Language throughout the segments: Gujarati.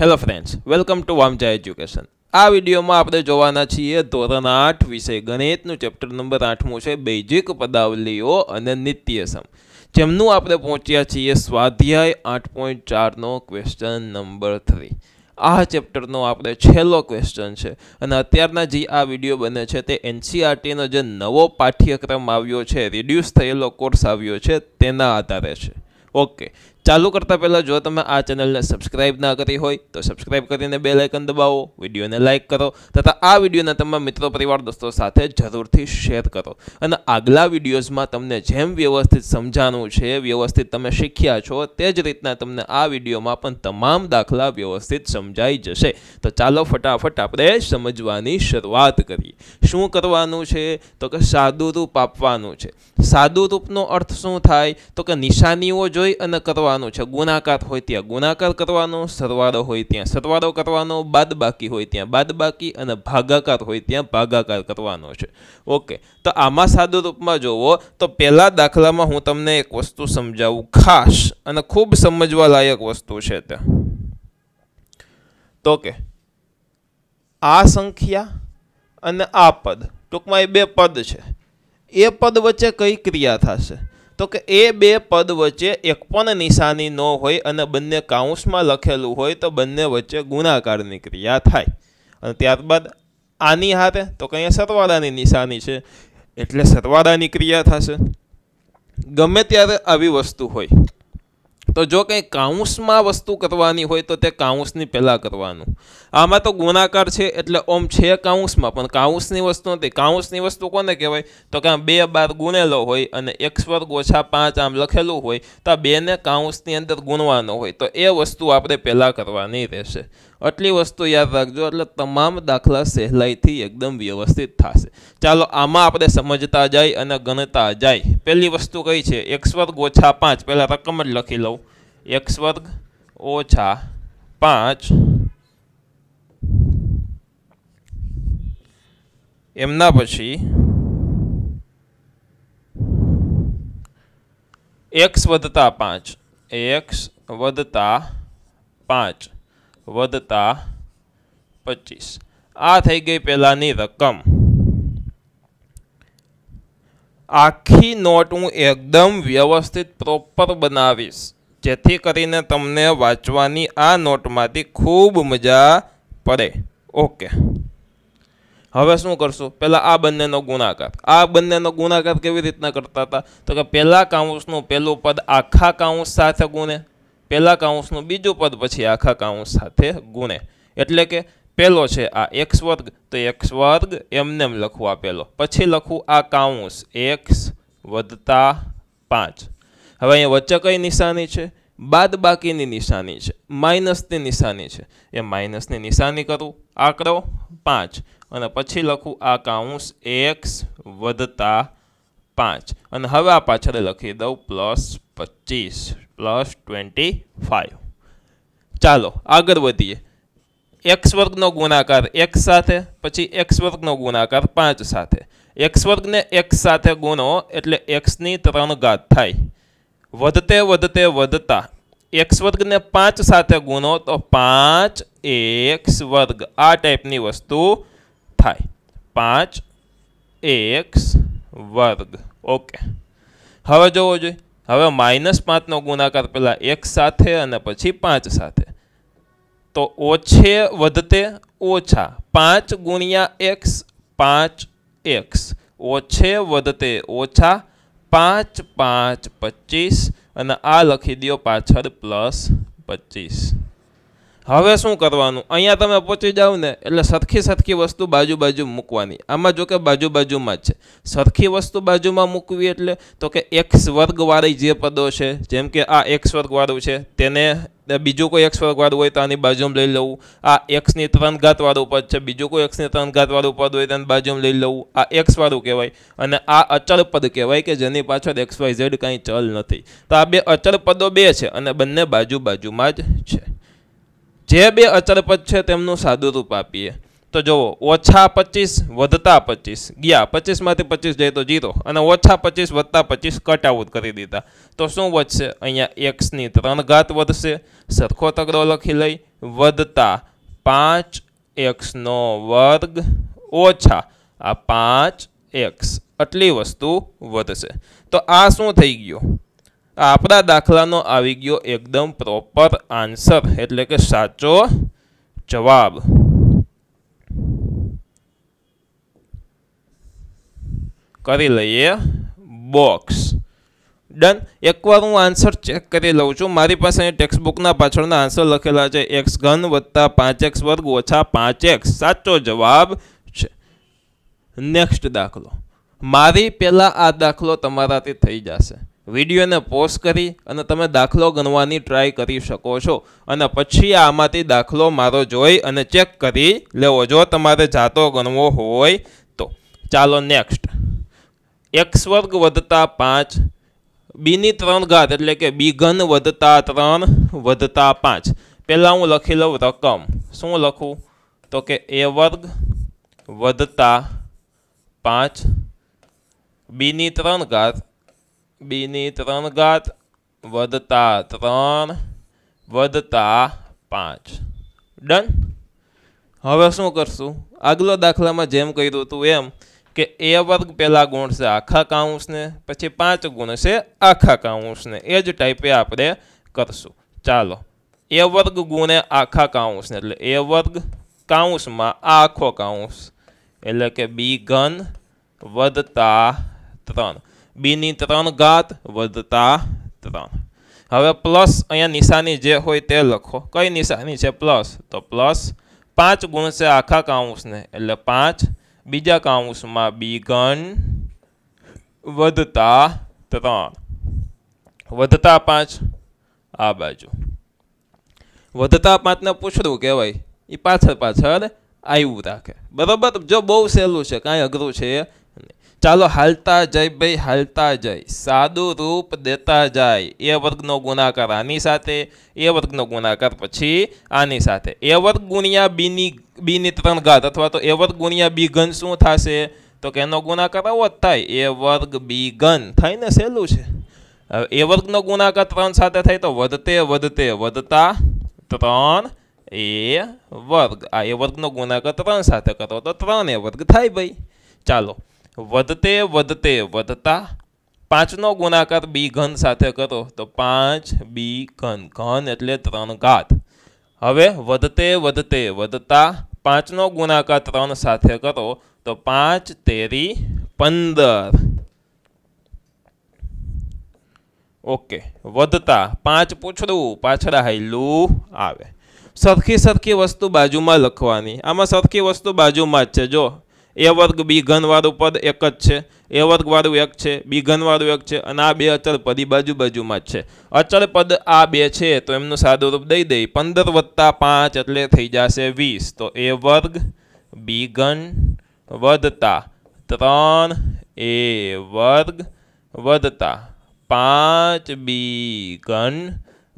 Hello friends welcome to Vamja education આ વિડીયોમાં આપણે જોવાના છીએ ધોરણ આઠ વિષય ગણિતનું ચેપ્ટર નંબર આઠમું છે બેઝિક પદાવલીઓ અને નિત્યસમ જેમનું આપણે પહોંચ્યા છીએ સ્વાધ્યાય આઠ પોઈન્ટ ચારનો ક્વેશ્ચન નંબર થ્રી આ ચેપ્ટરનો આપણે છેલ્લો ક્વેશ્ચન છે અને અત્યારના જે આ વિડીયો બને છે તે એનસીઆરટીનો e જે નવો પાઠ્યક્રમ આવ્યો છે રિડ્યુસ થયેલો કોર્સ આવ્યો છે તેના આધારે છે ઓકે ચાલુ કરતાં પહેલાં જો તમે આ ચેનલને સબસ્ક્રાઇબ ના કરી હોય તો સબસ્ક્રાઇબ કરીને બે લાઇકન દબાવો વિડીયોને લાઇક કરો તથા આ વિડીયોને તમારા મિત્રો પરિવાર દોસ્તો સાથે જરૂરથી શેર કરો અને આગલા વિડીયોઝમાં તમને જેમ વ્યવસ્થિત સમજાણું છે વ્યવસ્થિત તમે શીખ્યા છો તે જ રીતના તમને આ વિડીયોમાં પણ તમામ દાખલા વ્યવસ્થિત સમજાઈ જશે તો ચાલો ફટાફટ આપણે સમજવાની શરૂઆત કરીએ શું કરવાનું છે તો કે સાદુરૂપ આપવાનું છે સાદુરૂપનો અર્થ શું થાય તો કે નિશાનીઓ જોઈ અને કરવા કરવાનું છે ગુણાકાર હોય ત્યાં ગુણાકાર કરવાનો સરવાળો હોય ત્યાં સરવાળો કરવાનો બાદબાકી હોય ત્યાં બાદબાકી અને ભાગાકાર હોય ત્યાં ભાગાકાર કરવાનો છે ઓકે તો આમાં સાદુ રૂપમાં જોવો તો પહેલાં દાખલામાં હું તમને એક વસ્તુ સમજાવું ખાસ અને ખૂબ સમજવા લાયક વસ્તુ છે તે તો કે આ સંખ્યા અને આ પદ ટૂંકમાં એ બે પદ છે એ પદ વચ્ચે કઈ ક્રિયા થશે તો કે એ બે પદ વચ્ચે એક પણ નિશાની ન હોય અને બંને કાઉન્સમાં લખેલું હોય તો બંને વચ્ચે ગુણાકારની ક્રિયા થાય અને ત્યારબાદ આની હાથે તો કે અહીંયા સરવાળાની નિશાની છે એટલે સરવાળાની ક્રિયા થશે ગમે ત્યારે આવી વસ્તુ હોય તો જો કંઈ કાઉન્સમાં વસ્તુ કરવાની હોય તો તે કાઉન્સની પહેલાં કરવાનું આમાં તો ગુણાકાર છે એટલે ઓમ છે કાઉન્સમાં પણ કાઉન્સની વસ્તુ નથી કાઉન્સની વસ્તુ કોને કહેવાય તો કે બે બાર ગુણેલો હોય અને એક સ્વર્ગ ઓછા પાંચ આમ લખેલું હોય તો આ બેને કાઉન્સની અંદર ગુણવાનો હોય તો એ વસ્તુ આપણે પહેલાં કરવાની રહેશે આટલી વસ્તુ યાદ રાખજો એટલે તમામ દાખલા સહેલાઈથી એકદમ વ્યવસ્થિત થશે ચાલો આમાં આપણે સમજતા જાય અને ગણતા જાય પહેલી વસ્તુ કઈ છે એક સ્વર્ગ ઓછા પાંચ પહેલાં રકમ જ લખી લઉં એક સ્વર્ગ ઓછા પાંચ એમના પછી એક્સ વધતા પાંચ એક્સ વધતા પાંચ વધતા પચીસ આ થઈ ગઈ પહેલાંની રકમ આખી નોટ હું એકદમ વ્યવસ્થિત પ્રોપર બનાવીશ જેથી કરીને તમને વાંચવાની આ નોટમાંથી ખૂબ મજા પડે ઓકે હવે શું કરશું પહેલાં આ બંનેનો ગુણાકાર આ બંનેનો ગુણાકાર કેવી રીતના કરતા હતા તો કે પહેલાં કાઉન્સનું પહેલું પદ આખા કાઉન્સ સાથે ગુણે પહેલાં કાઉન્સનું બીજું પદ પછી આખા કાઉન્સ સાથે ગુણે એટલે કે પહેલો છે આ એક્સ વર્ગ તો એક્સ વર્ગ એમને લખવું આ પહેલો પછી લખવું આ કાઉન્સ એક્સ વધતા પાંચ હવે અહીંયા વચ્ચે કઈ નિશાની છે બાદ બાકીની નિશાની છે માઇનસની નિશાની છે એ માઇનસની નિશાની કરું આંકડો પાંચ અને પછી લખું આ કાઉન્સ એક્સ વધતા પાંચ અને હવે આ પાછળ લખી દઉં પ્લસ પચીસ પ્લસ ટ્વેન્ટી ફાઇવ ચાલો આગળ વધીએ એક્સ વર્ગનો ગુણાકાર એક્સ સાથે પછી એક્સ વર્ગનો ગુણાકાર પાંચ સાથે એક્સ વર્ગને એક્સ સાથે ગુણો એટલે એક્સની ત્રણ ઘાત થાય વધતે વધતે વધતા એક્સ વર્ગને પાંચ સાથે ગુણો તો પાંચ x वर्ग આ ટાઈપ ની વસ્તુ થાય 5x वर्ग ઓકે હવે જોવો જોઈએ હવે -5 નો ગુણાકાર પહેલા x સાથે અને પછી 5 સાથે તો ઓછે વધતે ઓછા 5 * x 5x ઓછે વધતે ઓછા 5 * 5 = 25 અને આ લખી દીધો પાછળ + 25 હવે શું કરવાનું અહીંયા તમે પહોંચી જાઓ ને એટલે સરખી સરખી વસ્તુ બાજુ બાજુ મૂકવાની આમાં જો કે બાજુ બાજુમાં જ છે સરખી વસ્તુ બાજુમાં મૂકવી એટલે તો કે એક સ્વર્ગવાળી જે પદો છે જેમ કે આ એક સ્વર્ગવાળું છે તેને બીજું કોઈ એક્સ વર્ગવાળું હોય તો આની બાજુમાં લઈ લઉં આ એક્સની ત્રણ ઘાતવાળું પદ છે બીજું કોઈ એક્સની ત્રણ ઘાતવાળું પદ હોય તેને બાજુમાં લઈ લઉં આ એક્સવાળું કહેવાય અને આ અચળ પદ કહેવાય કે જેની પાછળ એક્સ વાય ઝેડ કાંઈ ચલ નથી તો આ બે અચળ પદો બે છે અને બંને બાજુ બાજુમાં જ છે જે બે અચળ પદ છે તેમનું સાદું રૂપ આપીએ તો જુઓ ઓછા પચીસ વધતા પચીસ ગયા પચીસમાંથી પચીસ જાય તો જીરો અને ઓછા પચીસ વધતા પચીસ કટઆઉટ કરી દીધા તો શું વધશે અહીંયા એક્સની ત્રણ ઘાત વધશે સરખો તગડો લખી લઈ વધતા પાંચ એક્સનો વર્ગ ઓછા આ પાંચ એક્સ આટલી વસ્તુ વધશે તો આ શું થઈ ગયું આપણા દાખલાનો આવી ગયો એકદમ પ્રોપર આન્સર એટલે કે સાચો જવાબ કરી લઈએ બોક્સ ડન એકવાર હું આન્સર ચેક કરી લઉં છું મારી પાસે અહીં ટેક્સ્ટબુકના પાછળના આન્સર લખેલા છે એક્સ ઘન વત્તા પાંચ એક્સ વર્ગ ઓછા પાંચ એક્સ સાચો જવાબ છે નેક્સ્ટ દાખલો મારી પહેલાં આ દાખલો તમારાથી થઈ જશે વિડીયોને પોસ્ટ કરી અને તમે દાખલો ગણવાની ટ્રાય કરી શકો છો અને પછી આમાંથી દાખલો મારો જોઈ અને ચેક કરી લેવો જો તમારે જાતો ગણવો હોય તો ચાલો નેક્સ્ટ એક સ્વર્ગ વધતા પાંચ બીની ત્રણ ઘાત એટલે કે બી વધતા ત્રણ વધતા પાંચ પહેલાં હું લખી લઉં રકમ શું લખું તો કે એ વર્ગ વધતા પાંચ બીની ત્રણ ઘાત બીની ત્રણ ઘાત વધતા ત્રણ વધતા પાંચ ડન હવે શું કરશું આગલો દાખલામાં જેમ કર્યું હતું એમ કે એ વર્ગ પહેલાં ગુણશે આખા કાઉન્સને પછી પાંચ ગુણશે આખા કાઉન્સને એ જ ટાઈપે આપણે કરશું ચાલો એ વર્ગ ગુણે આખા કાઉન્સને એટલે એ વર્ગ કાઉન્સમાં આખો કાઉન્સ એટલે કે બી ઘન વધતા ત્રણ બીની ત્રણ ઘાત વધતા ત્રણ હવે પ્લસ અહીંયા નિશાની જે હોય તે લખો કઈ નિશાની છે પ્લસ તો પ્લસ પાંચ ગુણ છે આખા કાઉન્સને એટલે પાંચ બીજા કાઉન્સમાં બી ઘન વધતા ત્રણ વધતા પાંચ આ બાજુ વધતા પાંચને પૂછડું કહેવાય એ પાછળ પાછળ આવ્યું રાખે બરાબર જો બહુ સહેલું છે કાંઈ અઘરું છે ચાલો હાલતા જય ભાઈ હાલતા જય સાદું રૂપ દેતા જાય એ વર્ગનો ગુણાકાર આની સાથે એ વર્ગનો ગુણાકાર પછી આની સાથે એ વર્ગ ગુણ્યા બીની બીની ત્રણ ઘાત અથવા તો એ વર્ગ ગુણ્યા બી ઘન શું થશે તો કે એનો ગુણાકાર આવો જ થાય એ વર્ગ બી ઘન થઈને સહેલું છે એ વર્ગનો ગુણાકાર ત્રણ સાથે થાય તો વધતે વધતે વધતા ત્રણ એ વર્ગ આ એ વર્ગનો ગુણાકાર ત્રણ સાથે કરો તો ત્રણ એ વર્ગ થાય ભાઈ ચાલો વધતે વધતે વધતા પાંચનો ગુણાકાર બી ઘન સાથે કરો તો પાંચ બી ઘન ઘન એટલે ત્રણ ઘાત હવે વધતે વધતે વધતા પાંચનો ગુણાકાર ત્રણ સાથે કરો તો પાંચ તેરી પંદર ઓકે વધતા પાંચ પૂછડું પાછળ હાયલું આવે સરખી સરખી વસ્તુ બાજુમાં લખવાની આમાં સરખી વસ્તુ બાજુમાં જ છે જો એ વર્ગ બી ઘનવાળું પદ એક જ છે એ વર્ગવાળું એક છે બી ઘનવાળું એક છે અને આ બે અચળ પદ બાજુ બાજુમાં જ છે અચળ પદ આ બે છે તો એમનું સાદું રૂપ દઈ દઈ પંદર વત્તા પાંચ એટલે થઈ જશે વીસ તો એ વર્ગ બી ઘન વધતા ત્રણ એ વર્ગ વધતા પાંચ બી ઘન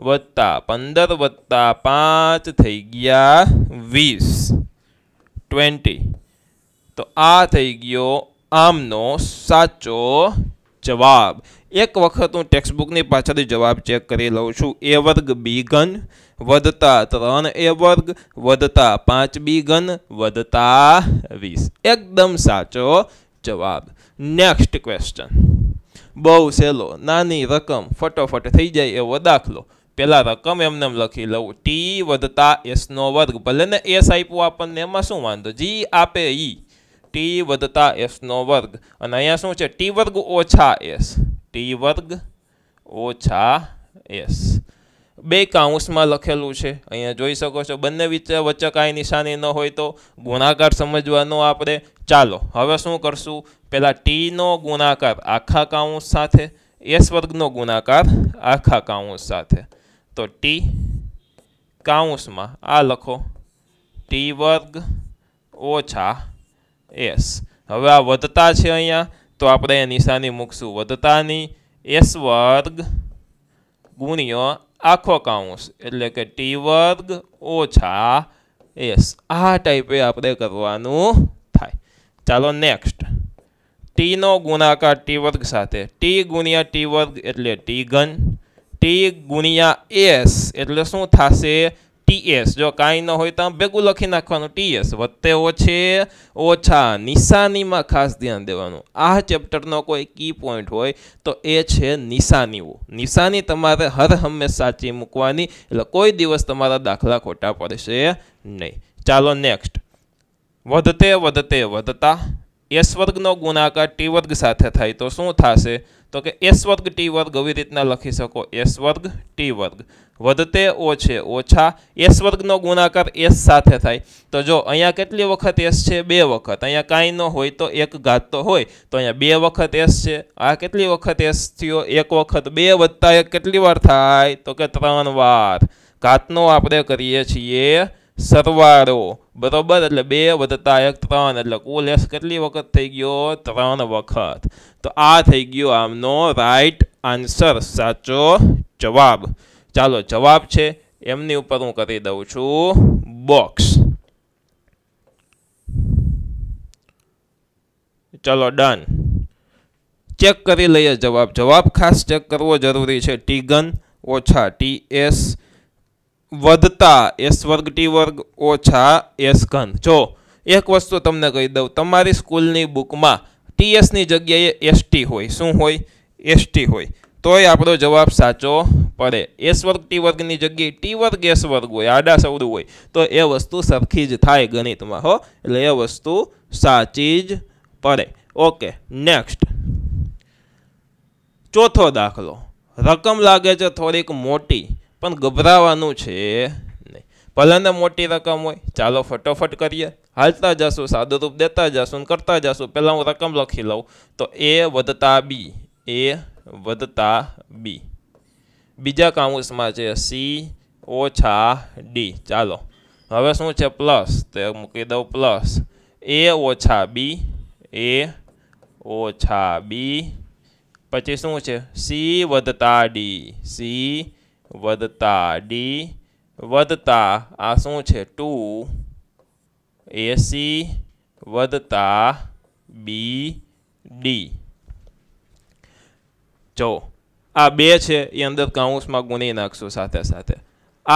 વત્તા પંદર વત્તા પાંચ થઈ ગયા વીસ ટ્વેન્ટી તો આ થઈ ગયો આમનો સાચો જવાબ એક વખત હું ટેક્સ્ટબુકની પાછળ જવાબ ચેક કરી લઉં છું એ વર્ગ બી ઘન વધતા ત્રણ એ વર્ગ વધતા પાંચ બી ઘન વધતા વીસ એકદમ સાચો જવાબ નેક્સ્ટ ક્વેશ્ચન બહુ સહેલો નાની રકમ ફટોફટ થઈ જાય એવો દાખલો પહેલાં રકમ એમને લખી લઉં ટી વધતા એસનો વર્ગ ભલે ને એસ આપ્યું આપણને એમાં શું વાંધો જી આપે ઈ ટી વધતા એસનો વર્ગ અને અહીંયા શું છે ટી વર્ગ ઓછા એસ ટી વર્ગ ઓછા એસ બે કાઉન્સમાં લખેલું છે અહીંયા જોઈ શકો છો બંને વિચે વચ્ચે કાંઈ નિશાની ન હોય તો ગુણાકાર સમજવાનો આપણે ચાલો હવે શું કરશું પહેલાં ટીનો ગુણાકાર આખા કાઉન્સ સાથે એસ વર્ગનો ગુણાકાર આખા કાઉન્સ સાથે તો ટી કાઉન્સમાં આ લખો ટી વર્ગ ઓછા એસ હવે આ વધતા છે અહીંયા તો આપણે નિશાની મૂકશું વધતાની એસ વર્ગ ગુણ્ય આખો કાઉન્સ એટલે કે ટી વર્ગ ઓછા એસ આ ટાઈપે આપણે કરવાનું થાય ચાલો નેક્સ્ટ ટીનો ગુણાકાર ટી વર્ગ સાથે ટી ગુણ્યા ટી વર્ગ એટલે ટી ઘન ટી ગુણ્યા એસ એટલે શું થશે ટીએસ જો કાંઈ ન હોય તો ભેગું લખી નાખવાનું ટીએસ વધતે ઓછે ઓછા નિશાનીમાં ખાસ ધ્યાન દેવાનું આ ચેપ્ટરનો કોઈ કી પોઈન્ટ હોય તો એ છે નિશાનીઓ નિશાની તમારે હર હંમેશ સાચી મૂકવાની એટલે કોઈ દિવસ તમારા દાખલા ખોટા પડશે નહીં ચાલો નેક્સ્ટ વધતે વધતે વધતા એસ વર્ગનો ગુણાકાર ટી વર્ગ સાથે થાય તો શું થશે તો કે એસ વર્ગ ટી વર્ગ આવી રીતના લખી શકો એસ વર્ગ ટી વર્ગ વધતે ઓછે ઓછા એસ વર્ગનો ગુણાકાર એસ સાથે થાય તો જો અહીંયા કેટલી વખત એસ છે બે વખત અહીંયા કાંઈ ન હોય તો એક ઘાત તો હોય તો અહીંયા બે વખત એસ છે આ કેટલી વખત એસ થયો એક વખત બે વધતા એક કેટલી વાર થાય તો કે ત્રણ વાર ઘાતનો આપણે કરીએ છીએ સરવાળો બરોબર એટલે બે વધતા એક ત્રણ એટલે કુલ એસ કેટલી વખત થઈ ગયો ત્રણ વખત તો આ થઈ ગયો આમનો રાઈટ આન્સર સાચો જવાબ ચાલો જવાબ છે એમની ઉપર હું કરી દઉં છું બોક્સ ચલો ડન ચેક કરી લઈએ જવાબ જવાબ ખાસ ચેક કરવો જરૂરી છે ટીગન ઓછા ટી એસ વધતા એસ વર્ગ ટી વર્ગ ઓછા એસ ઘન જો એક વસ્તુ તમને કહી દઉં તમારી સ્કૂલની બુકમાં ટીએસની જગ્યાએ એસટી હોય શું હોય એસટી હોય તોય આપણો જવાબ સાચો પડે એસ વર્ગ ટી વર્ગની જગ્યાએ ટી વર્ગ એસ વર્ગ હોય આડા સવડું હોય તો એ વસ્તુ સરખી જ થાય ગણિતમાં હો એટલે એ વસ્તુ સાચી જ પડે ઓકે નેક્સ્ટ ચોથો દાખલો રકમ લાગે છે થોડીક મોટી પણ ગભરાવાનું છે નહીં ભલેને મોટી રકમ હોય ચાલો ફટોફટ કરીએ હાલતા જશું સાદુરૂપ દેતા જશું કરતા જશું પહેલાં હું રકમ લખી લઉં તો એ વધતા બી એ વધતા બી બીજા કાઉન્સમાં છે સી ઓછા ડી ચાલો હવે શું છે પ્લસ તે મૂકી દઉં પ્લસ એ ઓછા બી એ ઓછા બી પછી શું છે સી વધતા ડી સી વધતા ડી વધતા આ શું છે ટુ એસી વધતા બી ડી જો આ બે છે એ અંદર કાઉન્સમાં ગુણી નાખશું સાથે સાથે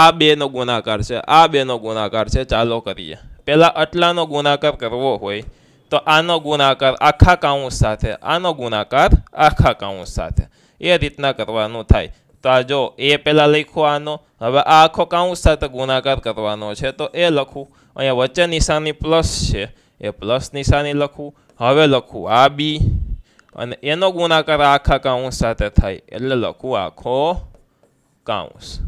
આ બેનો ગુણાકાર છે આ બેનો ગુણાકાર છે ચાલો કરીએ પહેલાં આટલાનો ગુણાકાર કરવો હોય તો આનો ગુણાકાર આખા કાઉન્સ સાથે આનો ગુણાકાર આખા કાઉન્સ સાથે એ રીતના કરવાનું થાય તો આ જો એ પહેલાં લખો આનો હવે આ આખો કાઉન્સ સાથે ગુણાકાર કરવાનો છે તો એ લખું અહીંયા વચ્ચે નિશાની પ્લસ છે એ પ્લસ નિશાની લખું હવે લખું આ બી અને એનો ગુણાકાર આખા કાઉન્સ સાથે થાય એટલે લખું આખો કાઉન્સ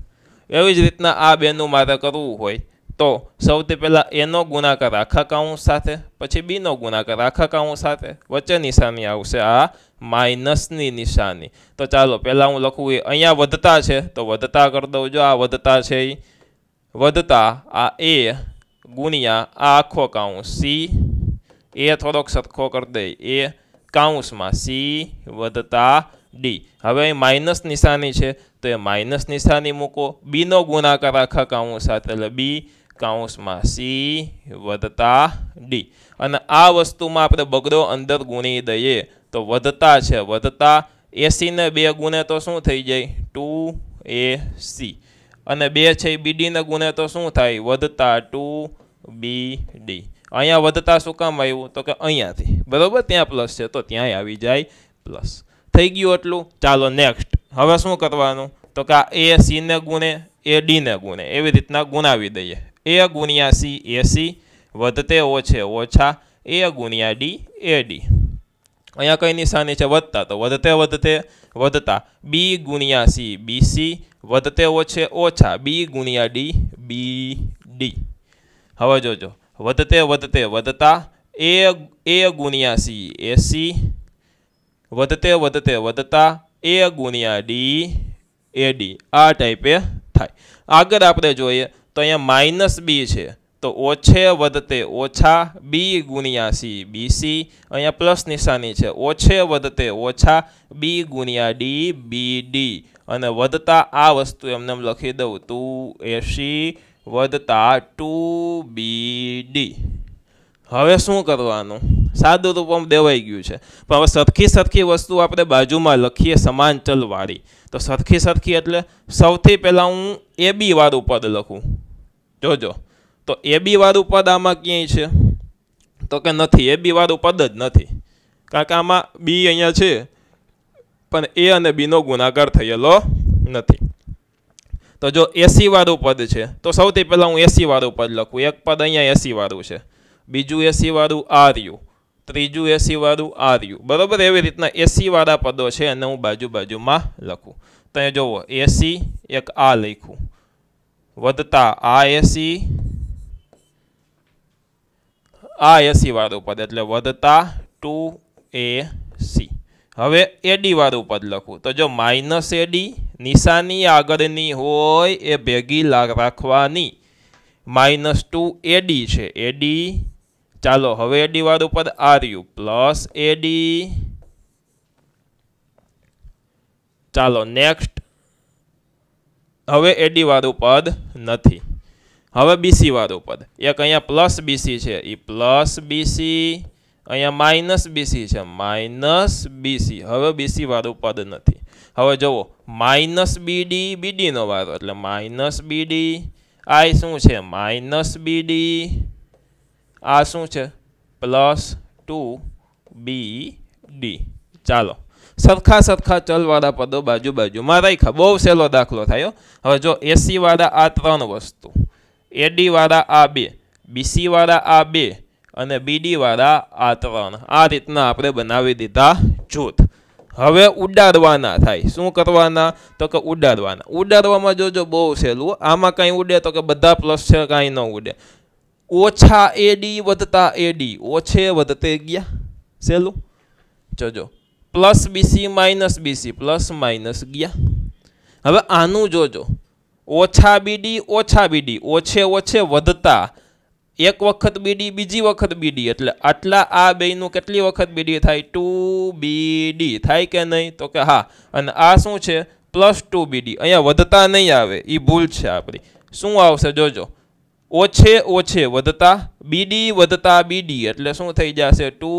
એવી જ રીતના આ બેનું મારે કરવું હોય તો સૌથી પહેલાં એનો ગુણાકાર આખા કાઉન્ટ સાથે પછી બીનો ગુણાકાર આખા કાઉન્ટ સાથે વચ્ચે નિશાની આવશે આ માઇનસની નિશાની તો ચાલો પહેલાં હું લખું એ અહીંયા વધતા છે તો વધતા કરી દઉં જો આ વધતા છે એ વધતા આ એ ગુણ્યા આ આખો કાઉન્સ સી એ થોડોક સરખો કરી દે એ કાઉન્સમાં સી વધતા ડી હવે અહીં માઇનસ નિશાની છે તો એ માઇનસ નિશાની મૂકો બીનો ગુણાકાર આખા કાઉન્સ સાથે એટલે બી કાઉસમાં સી વધતા ડી અને આ વસ્તુમાં આપણે બગડો અંદર ગુણી દઈએ તો વધતા છે વધતા એસીને બે ગુણે તો શું થઈ જાય ટુ એ સી અને બે છે બીડીને ગુણે તો શું થાય વધતા ટુ બી ડી અહીંયા વધતા શું કામ આવ્યું તો કે અહીંયાથી બરાબર ત્યાં પ્લસ છે તો ત્યાંય આવી જાય પ્લસ થઈ ગયું એટલું ચાલો નેક્સ્ટ હવે શું કરવાનું તો કે આ એ સીને ગુણે એ ડીને ગુણે એવી રીતના ગુણાવી દઈએ એ ગુણ્યા સી એ સી વધતે ઓછે ઓછા એ ગુણ્યા ડી એ ડી અહીંયા કઈ નિશાની છે વધતા તો વધતે વધતે વધતા બી ગુણ્યા સી બી સી વધતે ઓછે ઓછા બી ગુણ્યા ડી બી ડી હવે જોજો વધતે વધતે વધતા એ એ ગુણ્યા સી એ સી વધતે વધતે વધતા એ ગુણ્યા ડી એ ડી આ ટાઈપે થાય આગળ આપણે જોઈએ તો અહીંયા માઇનસ બી છે તો ઓછે વધતે ઓછા બી ગુણ્યા સી બી સી અહીંયા પ્લસ નિશાની છે ઓછે વધતે ઓછા બી ગુણ્યા ડી બી ડી અને વધતા આ વસ્તુ એમને એમ લખી દઉં ટુ એસી વધતા ટુ બી ડી હવે શું કરવાનું સાદું રૂપમ દેવાઈ ગયું છે પણ હવે સરખી સરખી વસ્તુ આપણે બાજુમાં લખીએ સમાન ચલવાળી તો સરખી સરખી એટલે સૌથી પહેલાં હું એ બી વાળું પદ લખું જોજો તો એ બી વાળું પદ આમાં ક્યાંય છે તો કે નથી એ બી વાળું પદ જ નથી કારણ કે આમાં બી અહીંયા છે પણ એ અને બીનો ગુણાકાર થયેલો નથી તો જો એસી વાળું પદ છે તો સૌથી પહેલાં હું એસી વાળું પદ લખું એક પદ અહીંયા એસી વાળું છે બીજું એસી વાળું આર ત્રીજું એસી વાળું આર બરાબર એવી રીતના એસી વાળા પદો છે અને હું બાજુ બાજુમાં લખું તો અહીંયા જુઓ એસી એક આ લખ્યું વધતા આ એસી આ એસી વાળું પદ એટલે વધતા ટુ એ સી હવે એડી વાળું પદ લખું તો જો માઇનસ એડી નિશાની આગળની હોય એ ભેગી રાખવાની માઇનસ ટુ એડી છે એડી ચાલો હવે એડી વાળું પદ આર્યું પ્લસ એડી ચાલો નેક્સ્ટ હવે એડીવાળું પદ નથી હવે બીસીવાળું પદ એક અહીંયા પ્લસ બીસી છે એ પ્લસ બીસી અહીંયા માઇનસ બીસી છે માઇનસ બીસી હવે બીસીવાળું પદ નથી હવે જુઓ માઇનસ બીડી બીડીનો વારો એટલે માઇનસ બીડી આ શું છે માઇનસ બીડી આ શું છે પ્લસ ટુ બી ડી ચાલો સરખા સરખા ચલવાળા પદો બાજુ બાજુમાં રાખ્યા બહુ સહેલો દાખલો થયો હવે જો એસીવાળા આ ત્રણ વસ્તુ એડીવાળા આ બે બીસીવાળા આ બે અને બીડીવાળા આ ત્રણ આ રીતના આપણે બનાવી દીધા જૂથ હવે ઉડાડવાના થાય શું કરવાના તો કે ઉડાડવાના ઉડાડવામાં જોજો બહુ સહેલું આમાં કાંઈ ઉડે તો કે બધા પ્લસ છે કાંઈ ન ઉડે ઓછા એડી વધતા એડી ઓછે વધતે ગયા સહેલું જોજો plus BC minus BC plus minus ગયા હવે આનું જોજો ઓછા બીડી ઓછા બીડી ઓછે ઓછે વધતા એક વખત બીડી બીજી વખત બીડી એટલે આટલા આ બેયનું કેટલી વખત બીડી થાય ટુ બીડી થાય કે નહીં તો કે હા અને આ શું છે પ્લસ ટુ બીડી અહીંયા વધતા નહીં આવે એ ભૂલ છે આપણી શું આવશે જોજો ઓછે ઓછે વધતા બીડી વધતા બીડી એટલે શું થઈ જશે ટુ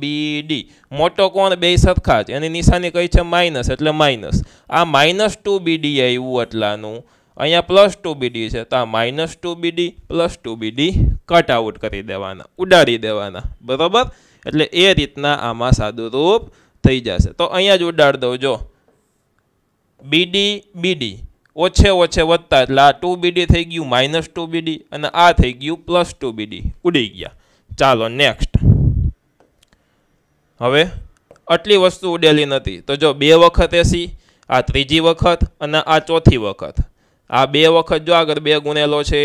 બીડી મોટો કોણ બે સરખા જ એની નિશાની કઈ છે માઇનસ એટલે માઇનસ આ માઇનસ ટુ બીડી આવ્યું એટલાનું અહીંયા પ્લસ ટુ બીડી છે તો આ minus two b d plus two b d cut out કરી દેવાના ઉડાડી દેવાના બરાબર એટલે એ રીતના આમાં સાદુરૂપ થઈ જશે તો અહીંયા જ ઉડાડી દઉં જો બીડી બીડી ઓછે ઓછે વધતા એટલે આ ટુ બીડી થઈ ગયું માઇનસ ટુ બીડી અને આ થઈ ગયું પ્લસ ટુ બીડી ઉડી ગયા ચાલો નેક્સ્ટ હવે આટલી વસ્તુ ઉડેલી નથી તો જો બે વખત એસી આ ત્રીજી વખત અને આ ચોથી વખત આ બે વખત જો આગળ બે ગુણેલો છે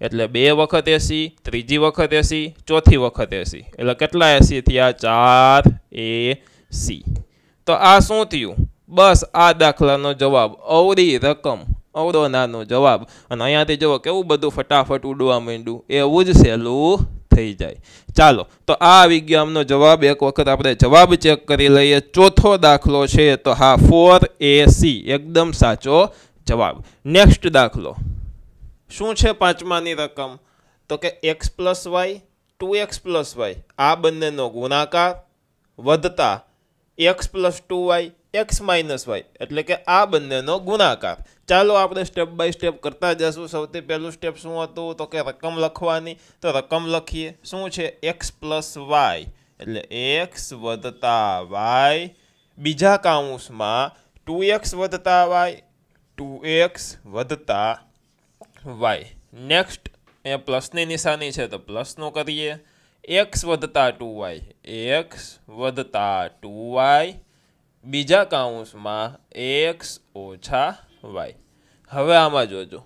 એટલે બે વખત એસી ત્રીજી વખત એસી ચોથી વખત એસી એટલે કેટલા એસી થયા ચાર એ સી તો આ શું થયું બસ આ દાખલાનો જવાબ અવરી રકમ અવડો જવાબ અને અહીંયાથી જુઓ કેવું બધું ફટાફટ ઉડવા માંડ્યું એવું જ સહેલું થઈ જાય ચાલો તો આ આવી ગયો આમનો જવાબ એક વખત આપણે જવાબ ચેક કરી લઈએ ચોથો દાખલો છે તો હા ફોર એ સી એકદમ સાચો જવાબ નેક્સ્ટ દાખલો શું છે પાંચમાની રકમ તો કે x plus y two x plus y આ બંનેનો ગુણાકાર વધતા x plus two y x minus y એટલે કે આ બંનેનો ગુણાકાર ચાલો આપણે સ્ટેપ બાય સ્ટેપ કરતા જશું સૌથી પહેલું સ્ટેપ શું હતું તો કે રકમ લખવાની તો રકમ લખીએ શું છે એક્સ પ્લસ વાય એટલે એક્સ વધતા વાય બીજા કાઉન્સમાં ટુ એક્સ વધતા વાય ટુ એક્સ વધતા વાય નેક્સ્ટ એ પ્લસની નિશાની છે તો પ્લસનું કરીએ એક્સ વધતા ટુ વાય એક્સ વધતા ટુ વાય બીજા કાઉન્સમાં એક્સ ઓછા વાય હવે આમાં જોજો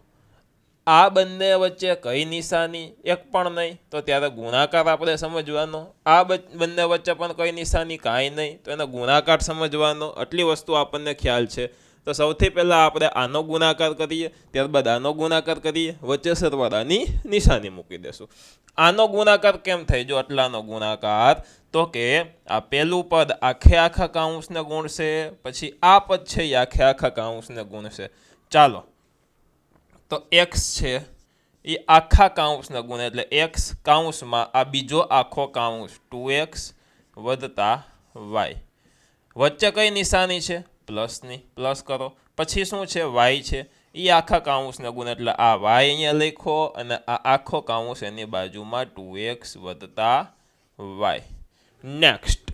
આ બંને વચ્ચે કઈ નિશાની એક પણ નહીં તો ત્યારે ગુણાકાર આપણે સમજવાનો આ બંને વચ્ચે પણ કઈ નિશાની કાંઈ નહીં તો એનો ગુણાકાર સમજવાનો આટલી વસ્તુ આપણને ખ્યાલ છે તો સૌથી પહેલાં આપણે આનો ગુણાકાર કરીએ ત્યારબાદ આનો ગુણાકાર કરીએ વચ્ચે સરવાળાની નિશાની મૂકી દેશું આનો ગુણાકાર કેમ થઈ જો આટલાનો ગુણાકાર તો કે આ પહેલું પદ આખે આખા કાઉન્સને ગુણશે પછી આ પદ છે એ આખે આખા કાઉન્સને ગુણશે ચાલો તો એક્સ છે એ આખા કાઉન્સના ગુણ એટલે એક્સ કાઉન્સમાં આ બીજો આખો કાઉન્સ ટુ એક્સ વધતા વાય વચ્ચે કઈ નિશાની છે પ્લસની પ્લસ કરો પછી શું છે વાય છે એ આખા કાઉન્સના ગુણ એટલે આ વાય અહીંયા લખો અને આ આખો કાઉન્સ એની બાજુમાં ટુ એક્સ વધતા વાય નેક્સ્ટ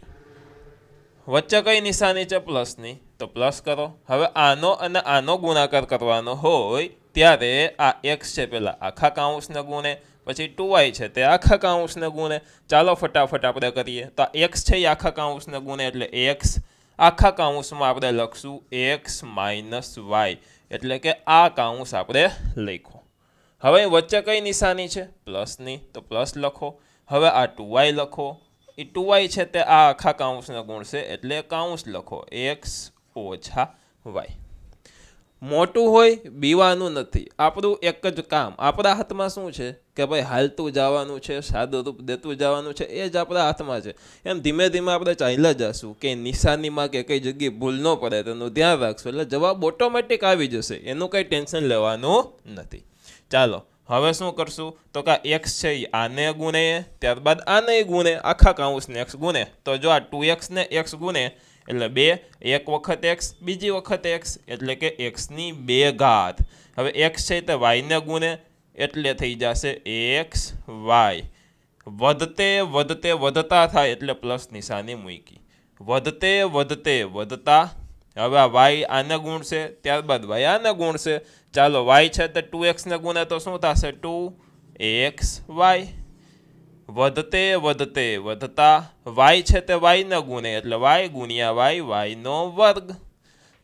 વચ્ચે કઈ નિશાની છે પ્લસની તો પ્લસ કરો હવે આનો અને આનો ગુણાકાર કરવાનો હોય ત્યારે આ એક્સ છે પહેલાં આખા કાઉન્સને ગુણે પછી ટુ વાય છે તે આખા કાઉન્સને ગુણે ચાલો ફટાફટ આપણે કરીએ તો આ એક્સ છે એ આખા કાઉન્સને ગુણે એટલે એક્સ આખા કાઉન્સમાં આપણે લખશું એક્સ માઇનસ વાય એટલે કે આ કાઉન્સ આપણે લખો હવે વચ્ચે કઈ નિશાની છે પ્લસની તો પ્લસ લખો હવે આ ટુ વાય લખો એ વાય છે તે આ આખા કાઉન્સનો ગુણશે એટલે કાઉન્સ લખો એક્સ ઓછા વાય મોટું હોય બીવાનું નથી આપણું એક જ કામ આપણા હાથમાં શું છે કે ભાઈ હાલતું જવાનું છે સાદુરૂપ દેતું જવાનું છે એ જ આપણા હાથમાં છે એમ ધીમે ધીમે આપણે ચાલ્યા જશું કે નિશાનીમાં કે કઈ જગ્યાએ ભૂલ ન પડે તેનું ધ્યાન રાખશું એટલે જવાબ ઓટોમેટિક આવી જશે એનું કંઈ ટેન્શન લેવાનું નથી ચાલો હવે શું કરશું તો કે એક્સ છે એ આને ગુણે ત્યારબાદ આને ગુણે આખા કાઉસને એક્સ ગુણે તો જો આ ટુ એક્સને એક્સ ગુણે એટલે બે એક વખત એક્સ બીજી વખત એક્સ એટલે કે એક્સની બે ઘાત હવે એક્સ છે તે વાયને ગુણે એટલે થઈ જશે એક્સ વાય વધતે વધતે વધતા થાય એટલે પ્લસ નિશાની મૂકી વધતે વધતે વધતા હવે આ વાય આને ગુણ છે ત્યારબાદ વાય આને ગુણ છે ચાલો વાય છે તો ટુ એક્સને ગુણે તો શું થશે ટુ એક્સ વાય વધતે વધતે વધતા વાય છે તે વાયને ગુણે એટલે વાય ગુણ્યા વાય વાયનો વર્ગ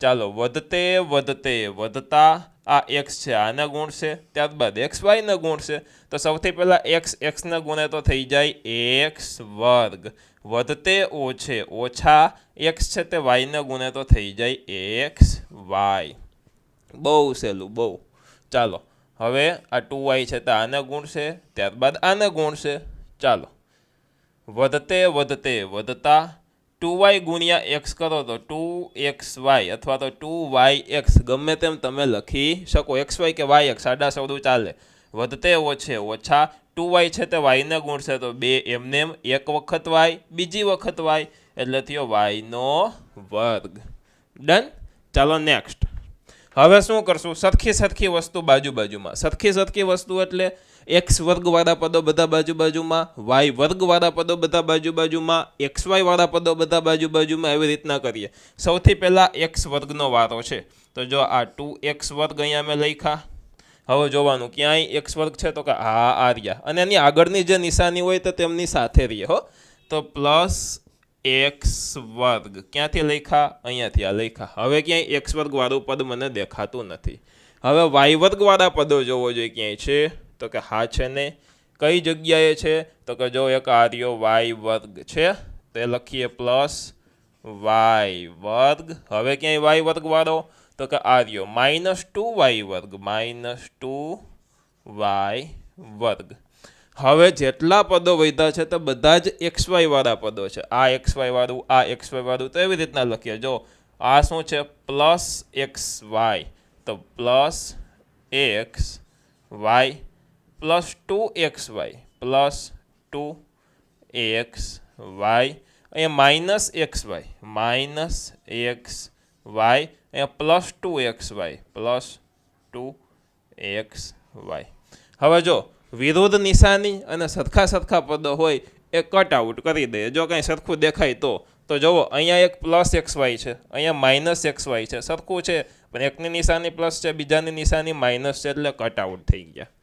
ચાલો વધતે વધતે વધતા આ એક્સ છે આના ગુણ છે ત્યારબાદ એક્સ વાયના ગુણ છે તો સૌથી પહેલાં એક્સ એક્સના ગુણે તો થઈ જાય એક્સ વર્ગ વધતે ઓ છે ઓછા એક્સ છે તે વાયને ગુણે તો થઈ જાય એક્સ વાય બહુ સહેલું બહુ ચાલો હવે આ ટુ વાય છે તે આને ગુણશે ત્યારબાદ આને ગુણશે ચાલો વધતે વધતે વધતા ટુ વાય ગુણ્યા એક્સ કરો તો ટુ એક્સ વાય અથવા તો ટુ વાય એક્સ ગમે તેમ તમે લખી શકો એક્સ વાય કે વાય એક્સ આડા સૌદું ચાલે વધતે ઓછે ઓછા ટુ વાય છે તે વાયના ગુણ છે તો બે એમને એમ એક વખત વાય બીજી વખત વાય એટલે થયો વાયનો વર્ગ ડન ચાલો નેક્સ્ટ હવે શું કરશું સરખી સરખી વસ્તુ બાજુ બાજુમાં સરખી સરખી વસ્તુ એટલે એક્સ વર્ગવાળા પદો બધા બાજુ બાજુમાં વાય વર્ગવાળા પદો બધા બાજુ બાજુમાં એક્સ વાયવાળા પદો બધા બાજુ બાજુમાં એવી રીતના કરીએ સૌથી પહેલાં એક્સ વર્ગનો વારો છે તો જો આ ટુ એક્સ વર્ગ અહીંયા અમે લખ્યા હવે જોવાનું ક્યાંય એક્સ વર્ગ છે તો કે આ આ રહ્યા અને એની આગળની જે નિશાની હોય તો તેમની સાથે રહીએ હો તો પ્લસ એક્સ વર્ગ ક્યાંથી લખ્યા અહીંયાથી આ લખ્યા હવે ક્યાંય એક્સ વર્ગવાળું પદ મને દેખાતું નથી હવે વાય વર્ગવાળા પદો જોવો જોઈએ ક્યાંય છે તો કે હા છે ને કઈ જગ્યાએ છે તો કે જો એક આર્યો વાય વર્ગ છે તે લખીએ પ્લસ વાય વર્ગ હવે ક્યાંય વાય વર્ગવાળો તો કે આર્યો માઇનસ ટુ વાય વર્ગ માઇનસ ટુ વાય વર્ગ હવે જેટલા પદો વધ્યા છે તો બધા જ એક્સ વાળા પદો છે આ એક્સ વાળું આ એક્સ વાળું તો એવી રીતના લખીએ જો આ શું છે પ્લસ એક્સ વાય તો plus x y plus two x y plus two x y અહીંયા minus x y minus x y અહીંયા plus two x y plus two x y હવે જો વિરુદ્ધ નિશાની અને સરખા સરખા પદો હોય એ કટ આઉટ કરી દે જો કાંઈ સરખું દેખાય તો તો જુઓ અહીંયા એક પ્લસ એક્સ વાય છે અહીંયા માઇનસ એક્સ વાય છે સરખું છે પણ એકની નિશાની પ્લસ છે બીજાની નિશાની માઇનસ છે એટલે કટ આઉટ થઈ ગયા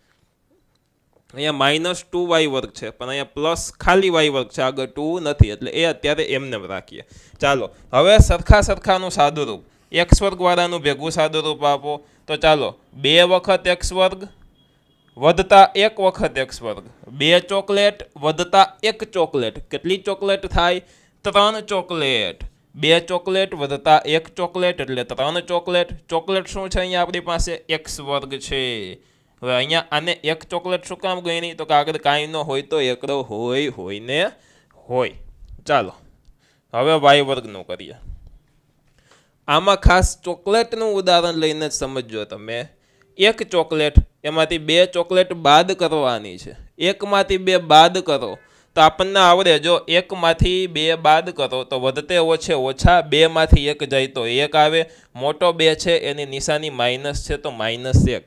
અહીંયા માઇનસ ટુ વાય વર્ગ છે પણ અહીંયા પ્લસ ખાલી વાય વર્ગ છે આગળ ટુ નથી એટલે એ અત્યારે એમને રાખીએ ચાલો હવે સરખા સરખાનું સાદુરૂપ એક સ્વર્ગ વાળાનું ભેગું સાદું રૂપ આપો તો ચાલો બે વખત એક સ્વર્ગ વધતા એક વખત એક સ્વર્ગ બે ચોકલેટ વધતા એક ચોકલેટ કેટલી ચોકલેટ થાય ત્રણ ચોકલેટ બે ચોકલેટ વધતા એક ચોકલેટ એટલે ત્રણ ચોકલેટ ચોકલેટ શું છે અહીંયા આપણી પાસે એક સ્વર્ગ છે હવે અહીંયા આને એક ચોકલેટ શું કામ ગણી તો કે આગળ કાંઈ ન હોય તો એકડો હોય હોય ને હોય ચાલો હવે વાય વર્ગનું કરીએ આમાં ખાસ ચોકલેટનું ઉદાહરણ લઈને જ સમજજો તમે એક ચોકલેટ એમાંથી બે ચોકલેટ બાદ કરવાની છે એકમાંથી બે બાદ કરો તો આપણને આવડે જો એકમાંથી બે બાદ કરો તો વધતે ઓછે ઓછા બેમાંથી એક જાય તો એક આવે મોટો બે છે એની નિશાની માઇનસ છે તો માઇનસ એક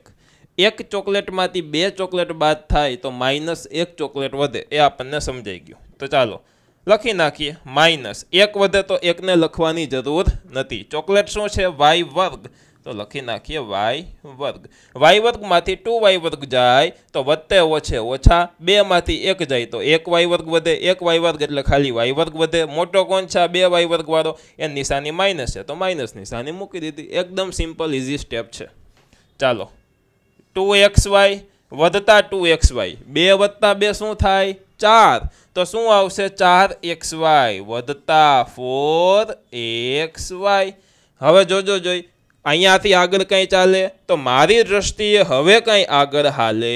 એક ચોકલેટમાંથી બે ચોકલેટ બાદ થાય તો માઇનસ એક ચોકલેટ વધે એ આપણને સમજાઈ ગયું તો ચાલો લખી નાખીએ માઇનસ એક વધે તો એકને લખવાની જરૂર નથી ચોકલેટ શું છે વાય વર્ગ તો લખી નાખીએ વાય વર્ગ વાય વર્ગમાંથી ટુ વાય વર્ગ જાય તો વધતે ઓછે ઓછા બેમાંથી એક જાય તો એક વાય વર્ગ વધે એક વાય વર્ગ એટલે ખાલી વાય વર્ગ વધે મોટો કોણ છે બે વાય વર્ગવાળો એ નિશાની માઇનસ છે તો માઇનસ નિશાની મૂકી દીધી એકદમ સિમ્પલ ઇઝી સ્ટેપ છે ચાલો ટુ એક્સ વાય વધતા ટુ એક્સ વાય બે વધતા બે શું થાય ચાર તો શું આવશે ચાર એક્સ વાય વધતા ફોર એક્સ વાય હવે જોજો જોઈ અહીંયાથી આગળ કંઈ ચાલે તો મારી દ્રષ્ટિએ હવે કંઈ આગળ હાલે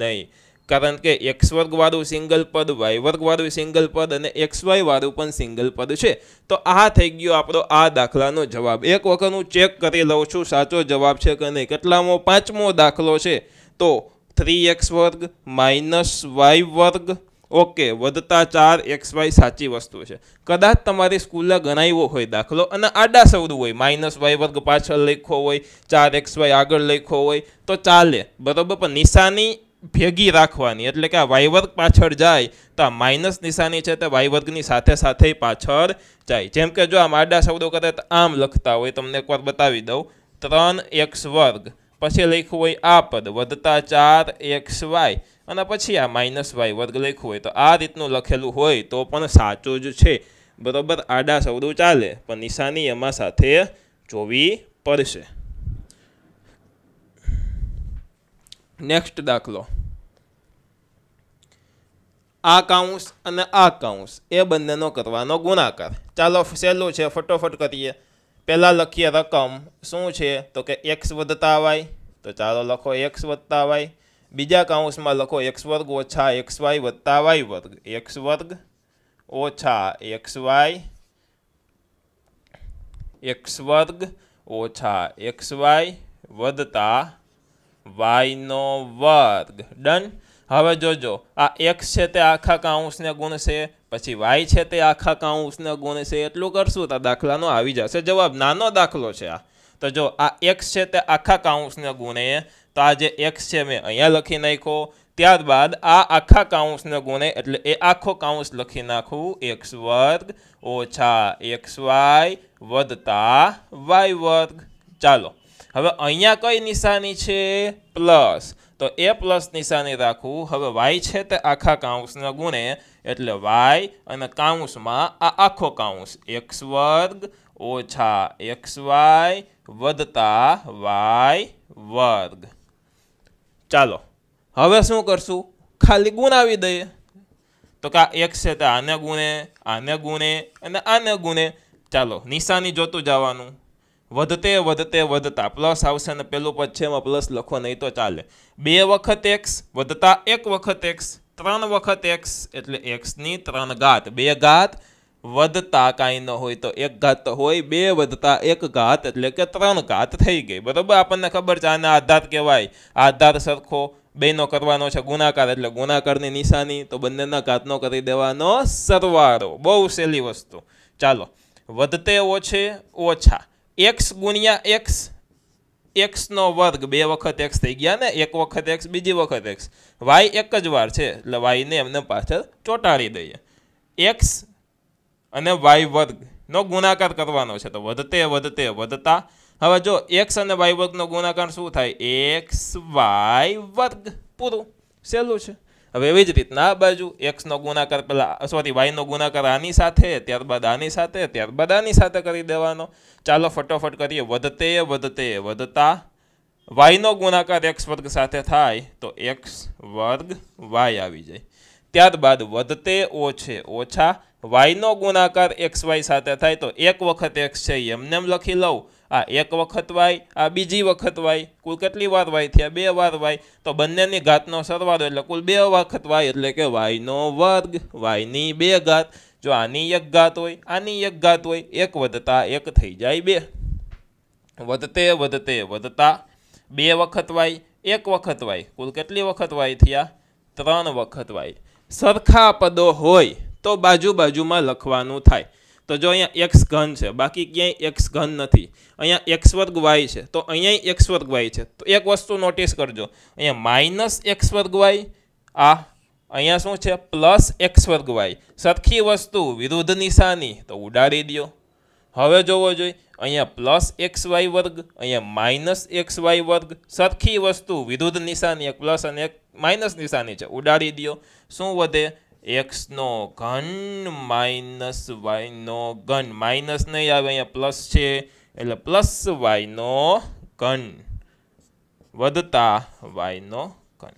નહીં કારણ કે એક્સ વર્ગવાળું સિંગલ પદ વાય વર્ગવાળું સિંગલ પદ અને એક્સ વાય વાળું પણ સિંગલ પદ છે તો આ થઈ ગયો આપણો આ દાખલાનો જવાબ એક વખત હું ચેક કરી લઉં છું સાચો જવાબ છે કે નહીં કેટલામો પાંચમો દાખલો છે તો થ્રી એક્સ વર્ગ માઇનસ વાય વર્ગ ઓકે વધતા ચાર એક્સ વાય સાચી વસ્તુ છે કદાચ તમારે સ્કૂલમાં ગણાવ્યો હોય દાખલો અને આડા સવડું હોય માઇનસ વાય વર્ગ પાછળ લખ્યો હોય ચાર એક્સ વાય આગળ લખ્યો હોય તો ચાલે બરાબર પણ નિશાની ભેગી રાખવાની એટલે કે આ વાય વર્ગ પાછળ જાય તો આ માઇનસ નિશાની છે તે વાય વર્ગની સાથે સાથે પાછળ જાય જેમ કે જો આમ આડા સવડો કરે તો આમ લખતા હોય તમને એકવાર બતાવી દઉં ત્રણ એક્સ વર્ગ પછી લખ્યું હોય આ પદ વધતા ચાર એક્સ વાય અને પછી આ માઇનસ વાય વર્ગ લખ્યું હોય તો આ રીતનું લખેલું હોય તો પણ સાચું જ છે બરાબર આડા સવડું ચાલે પણ નિશાની એમાં સાથે જોવી પડશે નેક્સ્ટ દાખલો આ કાઉન્સ અને આ કાઉન્સ એ બંનેનો કરવાનો ગુણાકાર ચાલો સહેલું છે ફટોફટ કરીએ પહેલાં લખીએ રકમ શું છે તો કે એક્સ વધતા વાય તો ચાલો લખો એક્સ વધતા વાય બીજા કાઉન્સમાં લખો એક્સ વર્ગ ઓછા એક્સ વાય વત્તા વાય વર્ગ એક્સ વર્ગ ઓછા એક્સ વાય એક્સ વર્ગ ઓછા એક્સ વાય વધતા વાયનો વર્ગ ડન હવે જોજો આ એક્સ છે તે આખા કાઉન્સને ગુણ છે પછી વાય છે તે આખા કાઉન્સને ગુણ છે એટલું કરશું તો દાખલાનો આવી જશે જવાબ નાનો દાખલો છે આ તો જો આ એક્સ છે તે આખા કાઉન્સને ગુણે તો આ જે એક્સ છે મેં અહીંયા લખી નાખ્યો ત્યારબાદ આ આખા કાઉન્સને ગુણે એટલે એ આખો કાઉન્સ લખી નાખું એક્સ વર્ગ ઓછા એક્સ વાય વધતા વાય વર્ગ ચાલો હવે અહીંયા કઈ નિશાની છે પ્લસ તો એ પ્લસ નિશાની રાખવું હવે વાય છે તે આખા કાઉન્સના ગુણે એટલે વાય અને કાઉન્સમાં આ આખો કાઉન્સ એક્સ વર્ગ ઓછા એક્સ વાય વધતા વાય વર્ગ ચાલો હવે શું કરશું ખાલી ગુણ આવી દઈએ તો કે આ એક છે તે આને ગુણે આને ગુણે અને આને ગુણે ચાલો નિશાની જોતું જવાનું વધતે વધતે વધતા પ્લસ આવશે અને પેલું પદ છે એમાં પ્લસ લખો નહીં તો ચાલે બે વખત એક્સ વધતા એક વખત એક્સ ત્રણ વખત એક્સ એટલે એક્સની ત્રણ ઘાત બે ઘાત વધતા કાંઈ ન હોય તો એક ઘાત હોય બે વધતા એક ઘાત એટલે કે ત્રણ ઘાત થઈ ગઈ બરાબર આપણને ખબર છે આને આધાર કહેવાય આધાર સરખો બેનો કરવાનો છે ગુણાકાર એટલે ગુણાકારની નિશાની તો બંનેના ઘાતનો કરી દેવાનો સરવાળો બહુ સહેલી વસ્તુ ચાલો વધતે ઓછે ઓછા એક્સ ગુણ્યા એક્સ એક્સનો વર્ગ બે વખત એક્સ થઈ ગયા ને એક વખત એક્સ બીજી વખત એક્સ વાય એક જ વાર છે એટલે વાયને એમને પાછળ ચોંટાડી દઈએ એક્સ અને વાય વર્ગનો ગુણાકાર કરવાનો છે તો વધતે વધતે વધતા હવે જો એક્સ અને વાય વર્ગનો ગુણાકાર શું થાય એક્સ વાય વર્ગ પૂરું સહેલું છે હવે એવી જ રીતના આ બાજુ એક્સનો ગુણાકાર પહેલાં સોરી વાયનો ગુણાકાર આની સાથે ત્યારબાદ આની સાથે ત્યારબાદ આની સાથે કરી દેવાનો ચાલો ફટોફટ કરીએ વધતે વધતે વધતા વાયનો ગુણાકાર એક્સ વર્ગ સાથે થાય તો એક્સ વર્ગ વાય આવી જાય ત્યારબાદ વધતે ઓ છે ઓછા વાયનો ગુણાકાર એક્સ વાય સાથે થાય તો એક વખત એક્સ છે એમને લખી લઉં આ એક વખત વાય આ બીજી વખત વાય કુલ કેટલી વાર વાય થયા બે વાર વાય તો બંનેની ઘાતનો સરવાળો એટલે કુલ બે વખત વાય એટલે કે વાયનો વર્ગ વાયની બે ઘાત જો આની એક ઘાત હોય આની એક ઘાત હોય એક વધતા એક થઈ જાય બે વધતે વધતે વધતા બે વખત વાય એક વખત વાય કુલ કેટલી વખત વાય થયા ત્રણ વખત વાય સરખા પદો હોય તો બાજુ બાજુમાં લખવાનું થાય તો જો અહીંયા એક્સ ઘન છે બાકી ક્યાંય એક્સ ઘન નથી અહીંયા એક્સ વર્ગ વાય છે તો અહીંયા એક્સ વર્ગ વાય છે તો એક વસ્તુ નોટિસ કરજો અહીંયા માઇનસ એક્સ વર્ગ વાય આ અહીંયા શું છે પ્લસ એક્સ વર્ગ વાય સરખી વસ્તુ વિરુદ્ધ નિશાની તો ઉડાડી દો હવે જોવો જોઈએ અહીંયા પ્લસ એક્સ વાય વર્ગ અહીંયા માઇનસ એક્સ વાય વર્ગ સરખી વસ્તુ વિરુદ્ધ નિશાની એક પ્લસ અને એક માઇનસ નિશાની છે ઉડાડી દો શું વધે એક્સનો ઘન માઇનસ વાયનો ઘન માઇનસ નહીં આવે અહીંયા પ્લસ છે એટલે પ્લસ વાયનો ઘન વધતા વાયનો ઘન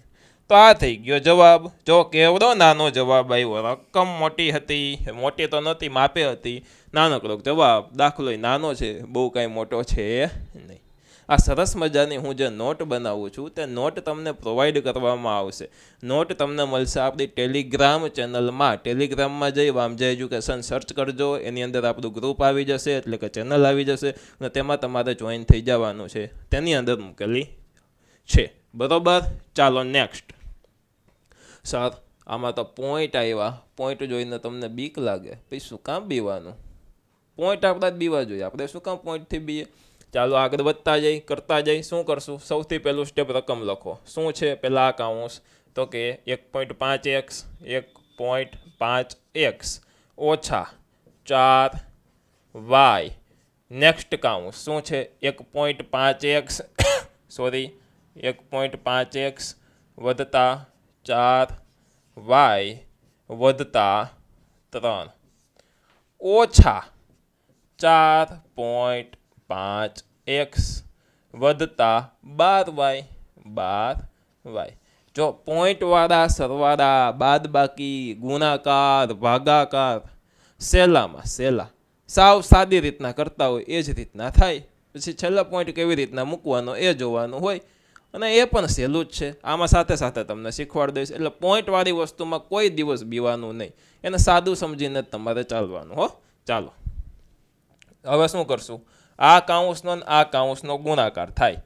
તો આ થઈ ગયો જવાબ જો કેવડો નાનો જવાબ આવ્યો રકમ મોટી હતી મોટી તો નહોતી માપે હતી નાનકડો જવાબ દાખલો નાનો છે બહુ કાંઈ મોટો છે નહીં આ સરસ મજાની હું જે નોટ બનાવું છું તે નોટ તમને પ્રોવાઈડ કરવામાં આવશે નોટ તમને મળશે આપણી ટેલિગ્રામ ચેનલમાં ટેલિગ્રામમાં જઈ વામજા એજ્યુકેશન સર્ચ કરજો એની અંદર આપણું ગ્રુપ આવી જશે એટલે કે ચેનલ આવી જશે અને તેમાં તમારે જોઈન થઈ જવાનું છે તેની અંદર મૂકેલી છે બરોબર ચાલો નેક્સ્ટ સર આમાં તો પોઈન્ટ આવ્યા પોઈન્ટ જોઈને તમને બીક લાગે પછી શું કામ બીવાનું પોઈન્ટ આપણા જ બીવા જોઈએ આપણે શું કામ પોઈન્ટથી બીએ चलो आगे बढ़ते जाई करता जाई हूं करसू સૌથી પહેલો સ્ટેપ रकम લખો શું છે પેલા કૌંસ તો કે 1.5x 1.5x - 4y નેક્સ્ટ કૌંસ શું છે 1.5x સોરી 1.5x + 4y + 3 - 4. પાંચ એક્સ વધતા બાર વાય બાર વાય જો પોઈન્ટવાળા સરવાળા બાદ બાકી ગુણાકાર ભાગાકાર સેલામાં સેલા સાવ સાદી રીતના કરતા હોય એ જ રીતના થાય પછી છેલ્લા પોઈન્ટ કેવી રીતના મૂકવાનો એ જોવાનું હોય અને એ પણ સહેલું જ છે આમાં સાથે સાથે તમને શીખવાડી દઈશ એટલે પોઈન્ટવાળી વસ્તુમાં કોઈ દિવસ બીવાનું નહીં એને સાદું સમજીને જ તમારે ચાલવાનું હો ચાલો હવે શું કરશું આ કાઉન્સનો આ કાઉન્સનો ગુણાકાર થાય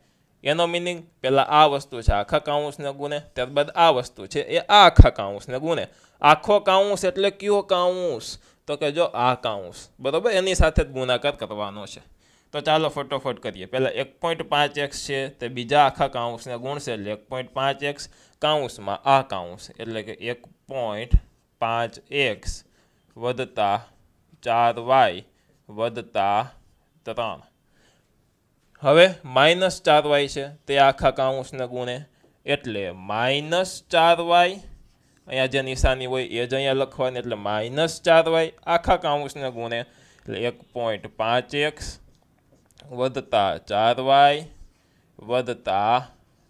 એનો મિનિંગ પહેલાં આ વસ્તુ છે આખા કાઉન્સને ગુણે ત્યારબાદ આ વસ્તુ છે એ આ આખા કાઉન્સને ગુણે આખો કાઉન્સ એટલે કયો કાઉન્સ તો કે જો આ કાઉન્સ બરાબર એની સાથે જ ગુણાકાર કરવાનો છે તો ચાલો ફટોફટ કરીએ પહેલાં એક પોઈન્ટ પાંચ એક્સ છે તે બીજા આખા કાઉન્સને ગુણશે એટલે એક પોઈન્ટ પાંચ એક્સ કાઉન્સમાં આ કાઉન્સ એટલે કે એક પોઈન્ટ પાંચ એક્સ વધતા ચાર વાય વધતા ત્રણ હવે માઇનસ ચાર વાય છે તે આખા કાઉન્સના ગુણે એટલે માઇનસ ચાર વાય અહીંયા જે નિશાની હોય એ જ અહીંયા લખવાની એટલે માઇનસ ચાર વાય આખા કાઉન્સના ગુણે એટલે એક પોઈન્ટ પાંચ એક્સ વધતા ચાર વાય વધતા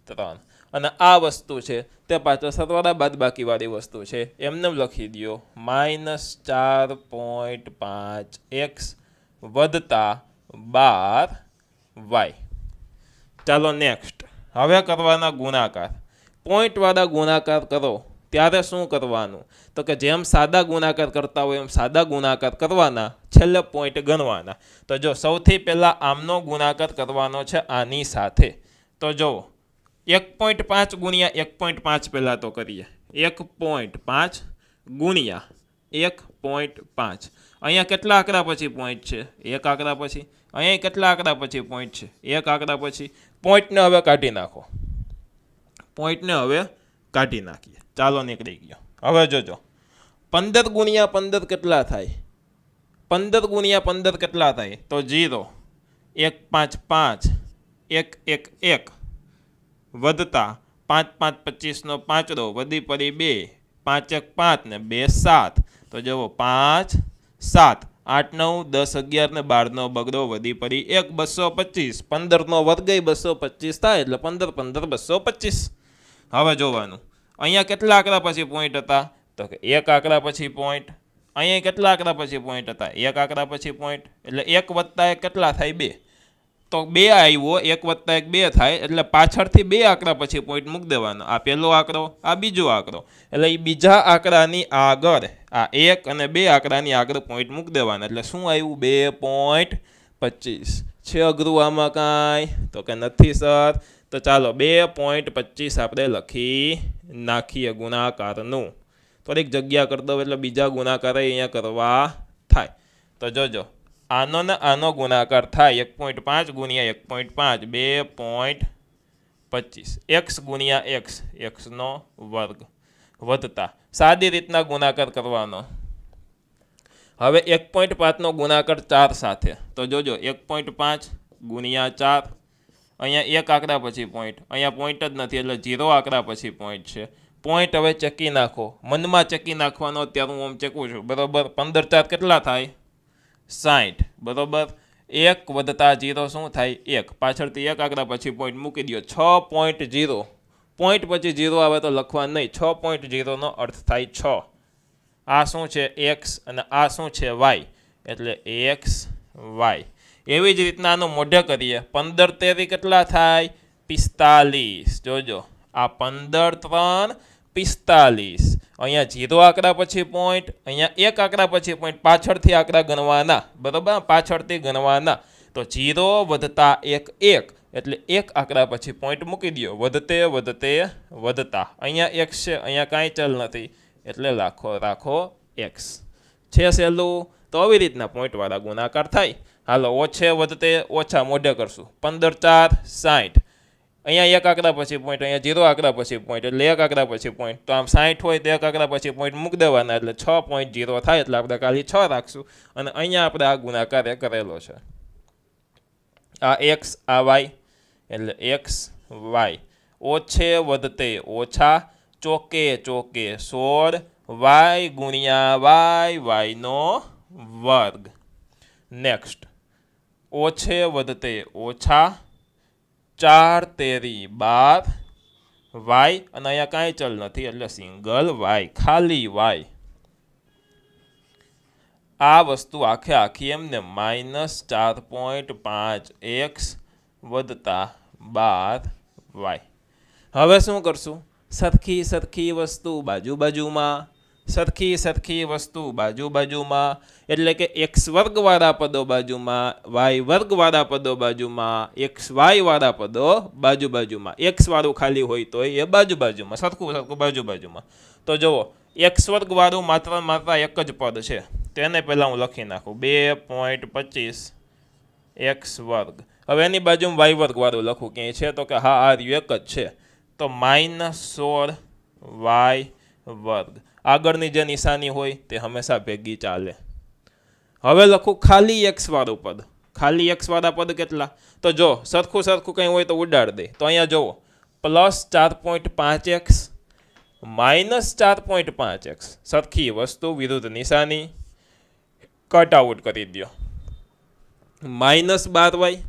ત્રણ અને આ વસ્તુ છે તે પાછળ સરવાળા બાદબાકીવાળી વસ્તુ છે એમને લખી દો માઇનસ ચાર પોઈન્ટ પાંચ એક્સ વધતા બાર વાય ચાલો નેક્સ્ટ હવે કરવાના ગુણાકાર પોઈન્ટવાળા ગુણાકાર કરો ત્યારે શું કરવાનું તો કે જેમ સાદા ગુણાકાર કરતા હોય એમ સાદા ગુણાકાર કરવાના છેલ્લે પોઈન્ટ ગણવાના તો જો સૌથી પહેલાં આમનો ગુણાકાર કરવાનો છે આની સાથે તો જો એક પોઈન્ટ પાંચ ગુણ્યા એક પોઈન્ટ પાંચ પહેલાં તો કરીએ એક પોઈન્ટ પાંચ ગુણ્યા એક પોઈન્ટ પાંચ અહીંયા કેટલા આંકડા પછી પોઈન્ટ છે એક આંકડા પછી અહીંયા કેટલા આંકડા પછી પોઈન્ટ છે એક આંકડા પછી પોઈન્ટને હવે કાઢી નાખો પોઈન્ટને હવે કાઢી નાખીએ ચાલો નીકળી ગયો હવે જોજો પંદર ગુણ્યા પંદર કેટલા થાય પંદર ગુણ્યા પંદર કેટલા થાય તો ઝીરો એક પાંચ પાંચ એક એક એક વધતા પાંચ પાંચ પચીસનો પાંચડો વધી પડી બે પાંચ એક પાંચ ને બે સાત તો જુઓ પાંચ સાત આઠ નવ દસ અગિયાર ને બારનો બગડો વધી પડી એક બસો પચીસ પંદરનો વર્ગય બસો પચીસ થાય એટલે પંદર પંદર બસો પચીસ હવે જોવાનું અહીંયા કેટલા આંકડા પછી પોઈન્ટ હતા તો કે એક આંકડા પછી પોઈન્ટ અહીંયા કેટલા આંકડા પછી પોઈન્ટ હતા એક આંકડા પછી પોઈન્ટ એટલે એક વત્તા એક કેટલા થાય બે તો બે આવ્યો એક વત્તા એક બે થાય એટલે પાછળથી બે આંકડા પછી પોઈન્ટ મૂકી દેવાનો આ પહેલો આંકડો આ બીજો આંકડો એટલે એ બીજા આંકડાની આગળ આ એક અને બે આંકડાની આગળ પોઈન્ટ મૂકી દેવાના એટલે શું આવ્યું બે પોઈન્ટ પચીસ છે અઘરું આમાં કાંઈ તો કે નથી સર તો ચાલો બે પોઈન્ટ પચીસ આપણે લખી નાખીએ ગુણાકારનું થોડીક જગ્યા કરતો દઉં એટલે બીજા ગુણાકાર અહીંયા કરવા થાય તો જોજો આનો ને આનો ગુણાકાર થાય એક પોઈન્ટ પાંચ ગુણ્યા એક પોઈન્ટ પાંચ બે પોઈન્ટ પચીસ એક્સ ગુણ્યા એક્સ એક્સનો વર્ગ વધતા સાદી રીતના ગુણાકાર કરવાનો હવે એક પોઈન્ટ પાંચનો ગુણાકાર ચાર સાથે તો જોજો એક પોઈન્ટ પાંચ ગુણ્યા ચાર અહીંયા એક આંકડા પછી પોઈન્ટ અહીંયા પોઈન્ટ જ નથી એટલે ઝીરો આંકડા પછી પોઈન્ટ છે પોઈન્ટ હવે ચકી નાખો મનમાં ચકી નાખવાનો અત્યારે હું આમ ચકું છું બરાબર પંદર ચાર કેટલા થાય સાઠ બરાબર એક વધતા જીરો શું થાય એક પાછળથી એક આંકડા પછી પોઈન્ટ મૂકી દો છ પોઈન્ટ જીરો પોઈન્ટ પછી જીરો આવે તો લખવા નહીં છ પોઈન્ટ જીરોનો અર્થ થાય છ આ શું છે એક્સ અને આ શું છે વાય એટલે એક્સ વાય એવી જ રીતના આનું મોઢે કરીએ પંદર તેરી કેટલા થાય પિસ્તાલીસ જોજો આ પંદર ત્રણ પિસ્તાલીસ અહીંયા જીરો આંકડા પછી પોઈન્ટ અહીંયા એક આંકડા પછી પોઈન્ટ પાછળથી આંકડા ગણવાના બરાબર પાછળથી ગણવાના તો જીરો વધતા એક એક એટલે એક આંકડા પછી પોઈન્ટ મૂકી દો વધતે વધતે વધતા અહીંયા એક છે અહીંયા કાંઈ ચલ નથી એટલે રાખો રાખો એક્સ છે સહેલું તો આવી રીતના પોઈન્ટવાળા ગુણાકાર થાય હાલો ઓછે વધતે ઓછા મોઢે કરશું પંદર ચાર સાઠ અહીંયા એક આંકડા પછી પોઈન્ટ અહીંયા ઝીરો આંકડા પછી પોઈન્ટ એટલે એક આંકડા પછી પોઈન્ટ તો આમ સાઠ હોય તો એક આંકડા પછી પોઈન્ટ મૂકી દેવાના એટલે છ પોઈન્ટ ઝીરો થાય એટલે આપણે ખાલી છ રાખશું અને અહીંયા આપણે આ ગુણાકાર કરેલો છે આ એક્સ આ વાય એટલે એક્સ વાય ઓછે વધતે ઓછા ચોકે ચોકે સોળ વાય ગુણ્યા વાય વાયનો વર્ગ નેક્સ્ટ ઓછે વધતે ઓછા ચાર તેરી બાર વાય અને અહીંયા કાંઈ ચલ નથી એટલે સિંગલ વાય ખાલી વાય આ વસ્તુ આખે આખી એમને માઇનસ ચાર પોઈન્ટ પાંચ એક્સ વધતા બાર વાય હવે શું કરશું સરખી સરખી વસ્તુ બાજુ બાજુમાં સરખી સરખી વસ્તુ બાજુ બાજુમાં એટલે કે એક્સ વર્ગવાળા પદો બાજુમાં વાય વર્ગવાળા પદો બાજુમાં એક્સ વાયવાળા પદો બાજુ બાજુમાં એક્સવાળું ખાલી હોય તો એ બાજુ બાજુમાં સરખું સરખું બાજુ બાજુમાં તો જુઓ એક્સ વર્ગવાળું માત્ર માત્ર એક જ પદ છે તેને પહેલાં હું લખી નાખું બે પોઈન્ટ પચીસ એક્સ વર્ગ હવે એની બાજુમાં વાય વર્ગવાળું લખું ક્યાંય છે તો કે હા આ રહ્યું એક જ છે તો માઇનસ સોળ વાય વર્ગ आगनी जो निशा हो हमेशा भेगी चा हमें लख खाली एक्स वालू पद खाली एक्स वाला पद के तो जो सरखू सरखू कहीं हो तो उडाड़ दे तो अँ जो प्लस चार पॉइंट पांच एक्स माइनस चार पॉइंट पांच एक्स सरखी वस्तु विरुद्ध निशा कटआउट कर दाइनस बार वाय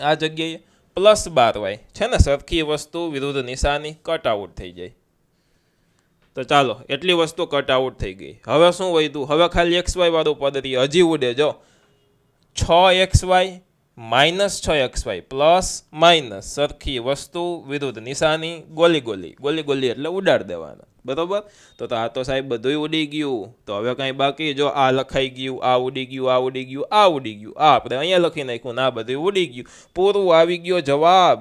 आ जगह प्लस बार वाय है सरखी वस्तु विरुद्ध निशा कट आउट थी जाए તો ચાલો એટલી વસ્તુ કટ આઉટ થઈ ગઈ હવે શું વધ્યું હવે ખાલી એક્સ વાળું પદ રહ્યું હજી ઉડે જો છ એક્સ વાય માઇનસ છ એક્સ વાય પ્લસ માઇનસ સરખી વસ્તુ વિરુદ્ધ નિશાની ગોલી ગોલી ગોલી ગોલી એટલે ઉડાડ દેવાના બરાબર તો આ તો સાહેબ બધું ઉડી ગયું તો હવે કાંઈ બાકી જો આ લખાઈ ગયું આ ઉડી ગયું આ ઉડી ગયું આ ઉડી ગયું આ આપણે અહીંયા લખી નાખ્યું ના બધું ઉડી ગયું પૂરું આવી ગયો જવાબ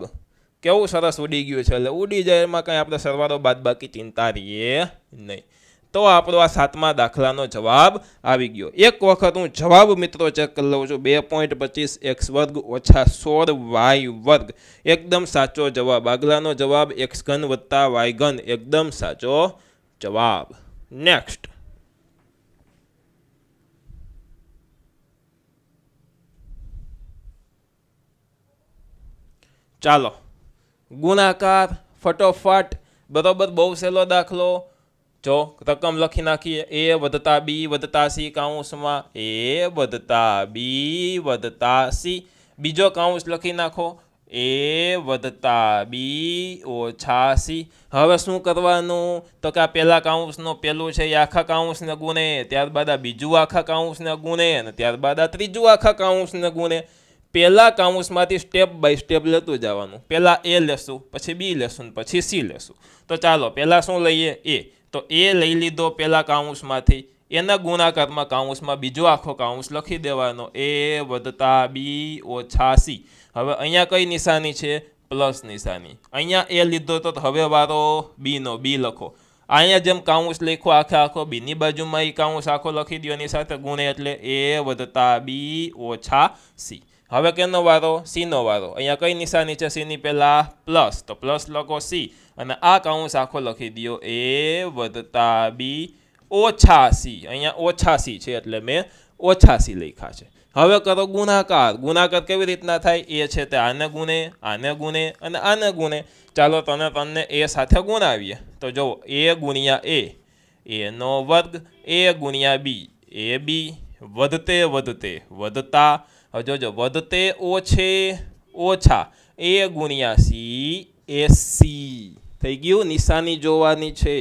કેવું સરસ ઉડી ગયું છે એટલે ઉડી જાય એમાં કંઈ આપણે સરવાળો બાકી ચિંતા રહીએ નહીં તો આપણો આ સાતમા દાખલાનો જવાબ આવી ગયો એક વખત હું જવાબ મિત્રો ચેક કરી લઉં છું બે પોઈન્ટ પચીસ એક્સ વર્ગ ઓછા સોળ વાય વર્ગ એકદમ સાચો જવાબ આગલાનો જવાબ એક્સ ઘન વત્તા વાય ઘન એકદમ સાચો જવાબ નેક્સ્ટ ચાલો ગુણાકાર ફટોફટ બરાબર બહુ સહેલો દાખલો જો રકમ લખી નાખીએ એ વધતા બી વધતા સી કાઉન્સમાં એ વધતા બી વધતા સી બીજો કાઉન્સ લખી નાખો એ વધતા બી ઓછા સી હવે શું કરવાનું તો કે આ પહેલાં કાઉન્સનો પહેલું છે એ આખા કાઉન્સને ગુણે ત્યારબાદ આ બીજું આખા કાઉન્સને ગુણે અને ત્યારબાદ આ ત્રીજું આખા કાઉન્સને ગુણે પહેલાં કાઉન્સમાંથી સ્ટેપ બાય સ્ટેપ લેતું જવાનું પહેલાં એ લેશું પછી બી લેશું પછી સી લેશું તો ચાલો પહેલાં શું લઈએ એ તો એ લઈ લીધો પહેલાં કાઉન્સમાંથી એના ગુણાકારમાં કાઉન્સમાં બીજો આખો કાઉન્સ લખી દેવાનો એ વધતા બી ઓછા સી હવે અહીંયા કઈ નિશાની છે પ્લસ નિશાની અહીંયા એ લીધો તો હવે વારો બીનો બી લખો અહીંયા જેમ કાઉન્સ લખો આખે આખો બીની બાજુમાં એ કાઉન્સ આખો લખી દો એની સાથે ગુણે એટલે એ વધતા બી ઓછા સી હવે કેનો વારો સીનો વારો અહીંયા કઈ નિશાની છે સીની પહેલાં પ્લસ તો પ્લસ લખો સી અને આ કાઉન્સ આખો લખી દો એ વધતા બી ઓછા સી અહીંયા ઓછા સી છે એટલે મેં ઓછા સી લખ્યા છે હવે કરો ગુણાકાર ગુણાકાર કેવી રીતના થાય એ છે તે આને ગુણે આને ગુણે અને આને ગુણે ચાલો તને તમને એ સાથે ગુણાવીએ તો જુઓ એ ગુણ્યા એ એનો વર્ગ એ ગુણ્યા બી એ બી વધતે વધતે વધતા હવે જોજો વધતે ઓછે ઓછા એ ગુણ્યા સી એસી થઈ ગયું નિશાની જોવાની છે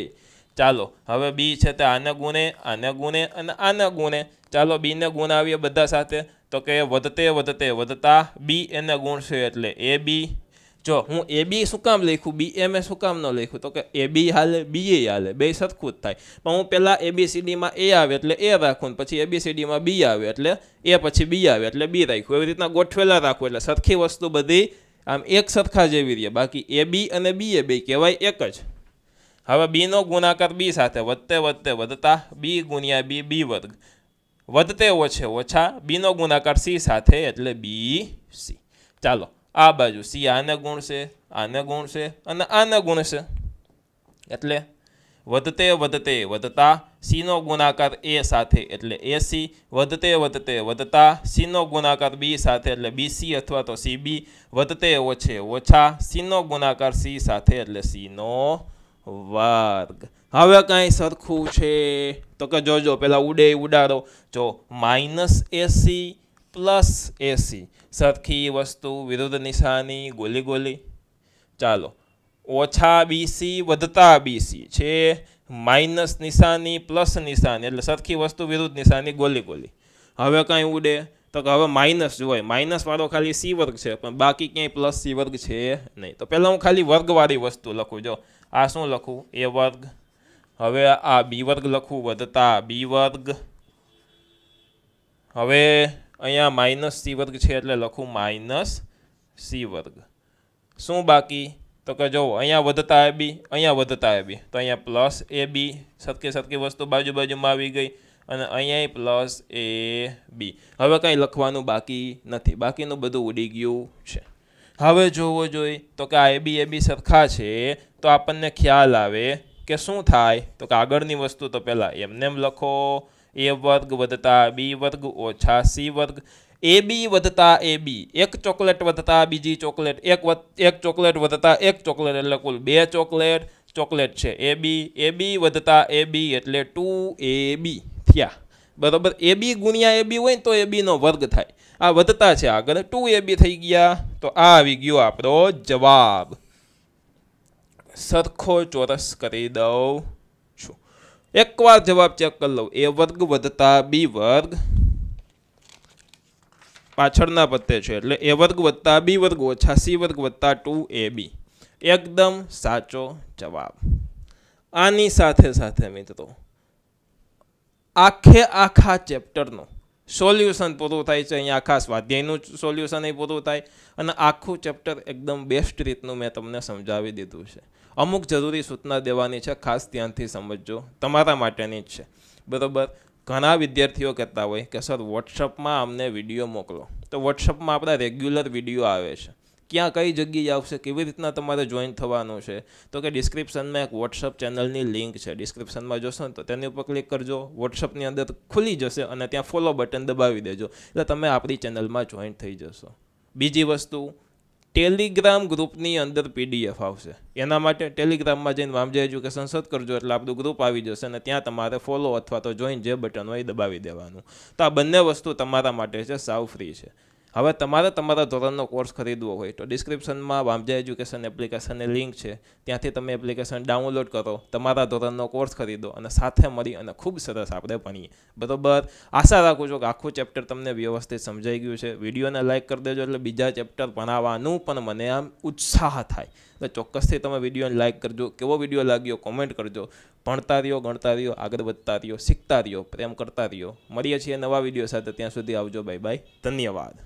ચાલો હવે બી છે તે આને ગુણે આને ગુણે અને આને ગુણે ચાલો બીને ગુણાવીએ બધા સાથે તો કે વધતે વધતે વધતા બી એને ગુણશે એટલે એ બી જો હું એ બી શું કામ લખ્યું બી એમ એ શું કામ ન લખ્યું તો કે એ બી હાલે બી એ હાલે બે સરખું જ થાય પણ હું પહેલાં એબીસીડીમાં એ આવે એટલે એ રાખું પછી એબીસીડીમાં બી આવે એટલે એ પછી બી આવે એટલે બી રાખ્યું એવી રીતના ગોઠવેલા રાખવું એટલે સરખી વસ્તુ બધી આમ એક સરખા જેવી રહે બાકી એ બી અને બી એ બે કહેવાય એક જ હવે બીનો ગુણાકાર બી સાથે વધતે વધતે વધતા બી ગુણ્યા બી બી વર્ગ વધતે ઓછે ઓછા બીનો ગુણાકાર સી સાથે એટલે બી સી ચાલો આ બાજુ સી આને ગુણ છે આને ગુણ છે અને આના ગુણ છે એટલે વધતે વધતે વધતા સીનો ગુણાકાર એ સાથે એટલે એ સી વધતે વધતે વધતા સીનો ગુણાકાર બી સાથે એટલે બી સી અથવા તો સી બી વધતે ઓછે ઓછા સીનો ગુણાકાર સી સાથે એટલે સીનો વર્ગ હવે કાંઈ સરખું છે તો કે જોજો પહેલાં ઉડે ઉડાડો જો માઇનસ એસી પ્લસ એસી સરખી વસ્તુ વિરુદ્ધ નિશાની ગોલી ગોલી ચાલો ઓછા બીસી વધતા બીસી છે માઇનસ નિશાની પ્લસ નિશાની એટલે સરખી વસ્તુ વિરુદ્ધ નિશાની ગોલી ગોલી હવે કાંઈ ઉડે તો કે હવે માઇનસ જોઈએ માઇનસવાળો ખાલી સી વર્ગ છે પણ બાકી ક્યાંય પ્લસ સી વર્ગ છે નહીં તો પહેલાં હું ખાલી વર્ગવાળી વસ્તુ લખું જો આ શું લખું એ વર્ગ હવે આ બી વર્ગ લખું વધતા બી વર્ગ હવે અહીંયા માઇનસ સી વર્ગ છે એટલે લખું માઇનસ સી વર્ગ શું બાકી તો કે જુઓ અહીંયા વધતા એ બી અહીંયા વધતા એ બી તો અહીંયા પ્લસ એ બી સરખી સરખી વસ્તુ બાજુ બાજુમાં આવી ગઈ અને અહીંયા પ્લસ એ બી હવે કંઈ લખવાનું બાકી નથી બાકીનું બધું ઉડી ગયું છે હવે જોવો જોઈએ તો કે આ એ બી એ બી સરખા છે તો આપણને ખ્યાલ આવે કે શું થાય તો કે આગળની વસ્તુ તો પહેલાં એમને એમ લખો એ વર્ગ વધતા બી વર્ગ ઓછા સી વર્ગ એ બી વધતા એ બી એક ચોકલેટ વધતા બીજી ચોકલેટ એક એક ચોકલેટ વધતા એક ચોકલેટ એટલે કુલ બે ચોકલેટ ચોકલેટ છે એ બી એ બી વધતા એ બી એટલે ટુ એ બી થયા બરાબર એ બી ગુણ્યા એ બી હોય ને તો એ બીનો વર્ગ થાય આ વધતા છે આગળ ટુ એ બી થઈ ગયા તો આ આવી ગયો આપણો જવાબ સરખો ચોરસ કરી દઉં એકવાર જવાબ ચેક કરી લઉં એ વર્ગ વધતા બી વર્ગ પાછળના પત્તે છે એટલે એ વર્ગ વધતા બી વર્ગ ઓછા સી વર્ગ વધતા ટુ એ બી એકદમ સાચો જવાબ આની સાથે સાથે મિત્રો આખે આખા ચેપ્ટરનો સોલ્યુશન પૂરું થાય છે અહીંયા આખા સ્વાધ્યાયનું સોલ્યુશન અહીં પૂરું થાય અને આખું ચેપ્ટર એકદમ બેસ્ટ રીતનું મેં તમને સમજાવી દીધું છે અમુક જરૂરી સૂચના દેવાની છે ખાસ ધ્યાનથી સમજજો તમારા માટેની જ છે બરાબર ઘણા વિદ્યાર્થીઓ કહેતા હોય કે સર વોટ્સઅપમાં અમને વિડીયો મોકલો તો વોટ્સઅપમાં આપણા રેગ્યુલર વિડીયો આવે છે ક્યાં કઈ જગ્યાએ આવશે કેવી રીતના તમારે જોઈન થવાનું છે તો કે ડિસ્ક્રિપ્શનમાં એક વોટ્સઅપ ચેનલની લિંક છે ડિસ્ક્રિપ્શનમાં જોશો ને તો તેની ઉપર ક્લિક કરજો વોટ્સઅપની અંદર ખુલી જશે અને ત્યાં ફોલો બટન દબાવી દેજો એટલે તમે આપણી ચેનલમાં જોઈન થઈ જશો બીજી વસ્તુ ટેલિગ્રામ ગ્રુપની અંદર પીડીએફ આવશે એના માટે ટેલિગ્રામમાં જઈને વામજે એજ્યુકેશન સર્ચ કરજો એટલે આપણું ગ્રુપ આવી જશે અને ત્યાં તમારે ફોલો અથવા તો જોઈન જે બટન હોય એ દબાવી દેવાનું તો આ બંને વસ્તુ તમારા માટે છે સાવ ફ્રી છે હવે તમારે તમારા ધોરણનો કોર્સ ખરીદવો હોય તો ડિસ્ક્રિપ્શનમાં વામજા એજ્યુકેશન એપ્લિકેશનની લિંક છે ત્યાંથી તમે એપ્લિકેશન ડાઉનલોડ કરો તમારા ધોરણનો કોર્સ ખરીદો અને સાથે મળી અને ખૂબ સરસ આપણે ભણીએ બરાબર આશા રાખું છું કે આખું ચેપ્ટર તમને વ્યવસ્થિત સમજાઈ ગયું છે વિડીયોને લાઇક કરી દેજો એટલે બીજા ચેપ્ટર ભણાવવાનું પણ મને આમ ઉત્સાહ થાય એટલે ચોક્કસથી તમે વિડીયોને લાઇક કરજો કેવો વિડીયો લાગ્યો કોમેન્ટ કરજો ભણતા રહ્યો ગણતા રહ્યો આગળ વધતા રહ્યો શીખતા રહ્યો પ્રેમ કરતા રહ્યો મળીએ છીએ નવા વિડીયો સાથે ત્યાં સુધી આવજો બાય બાય ધન્યવાદ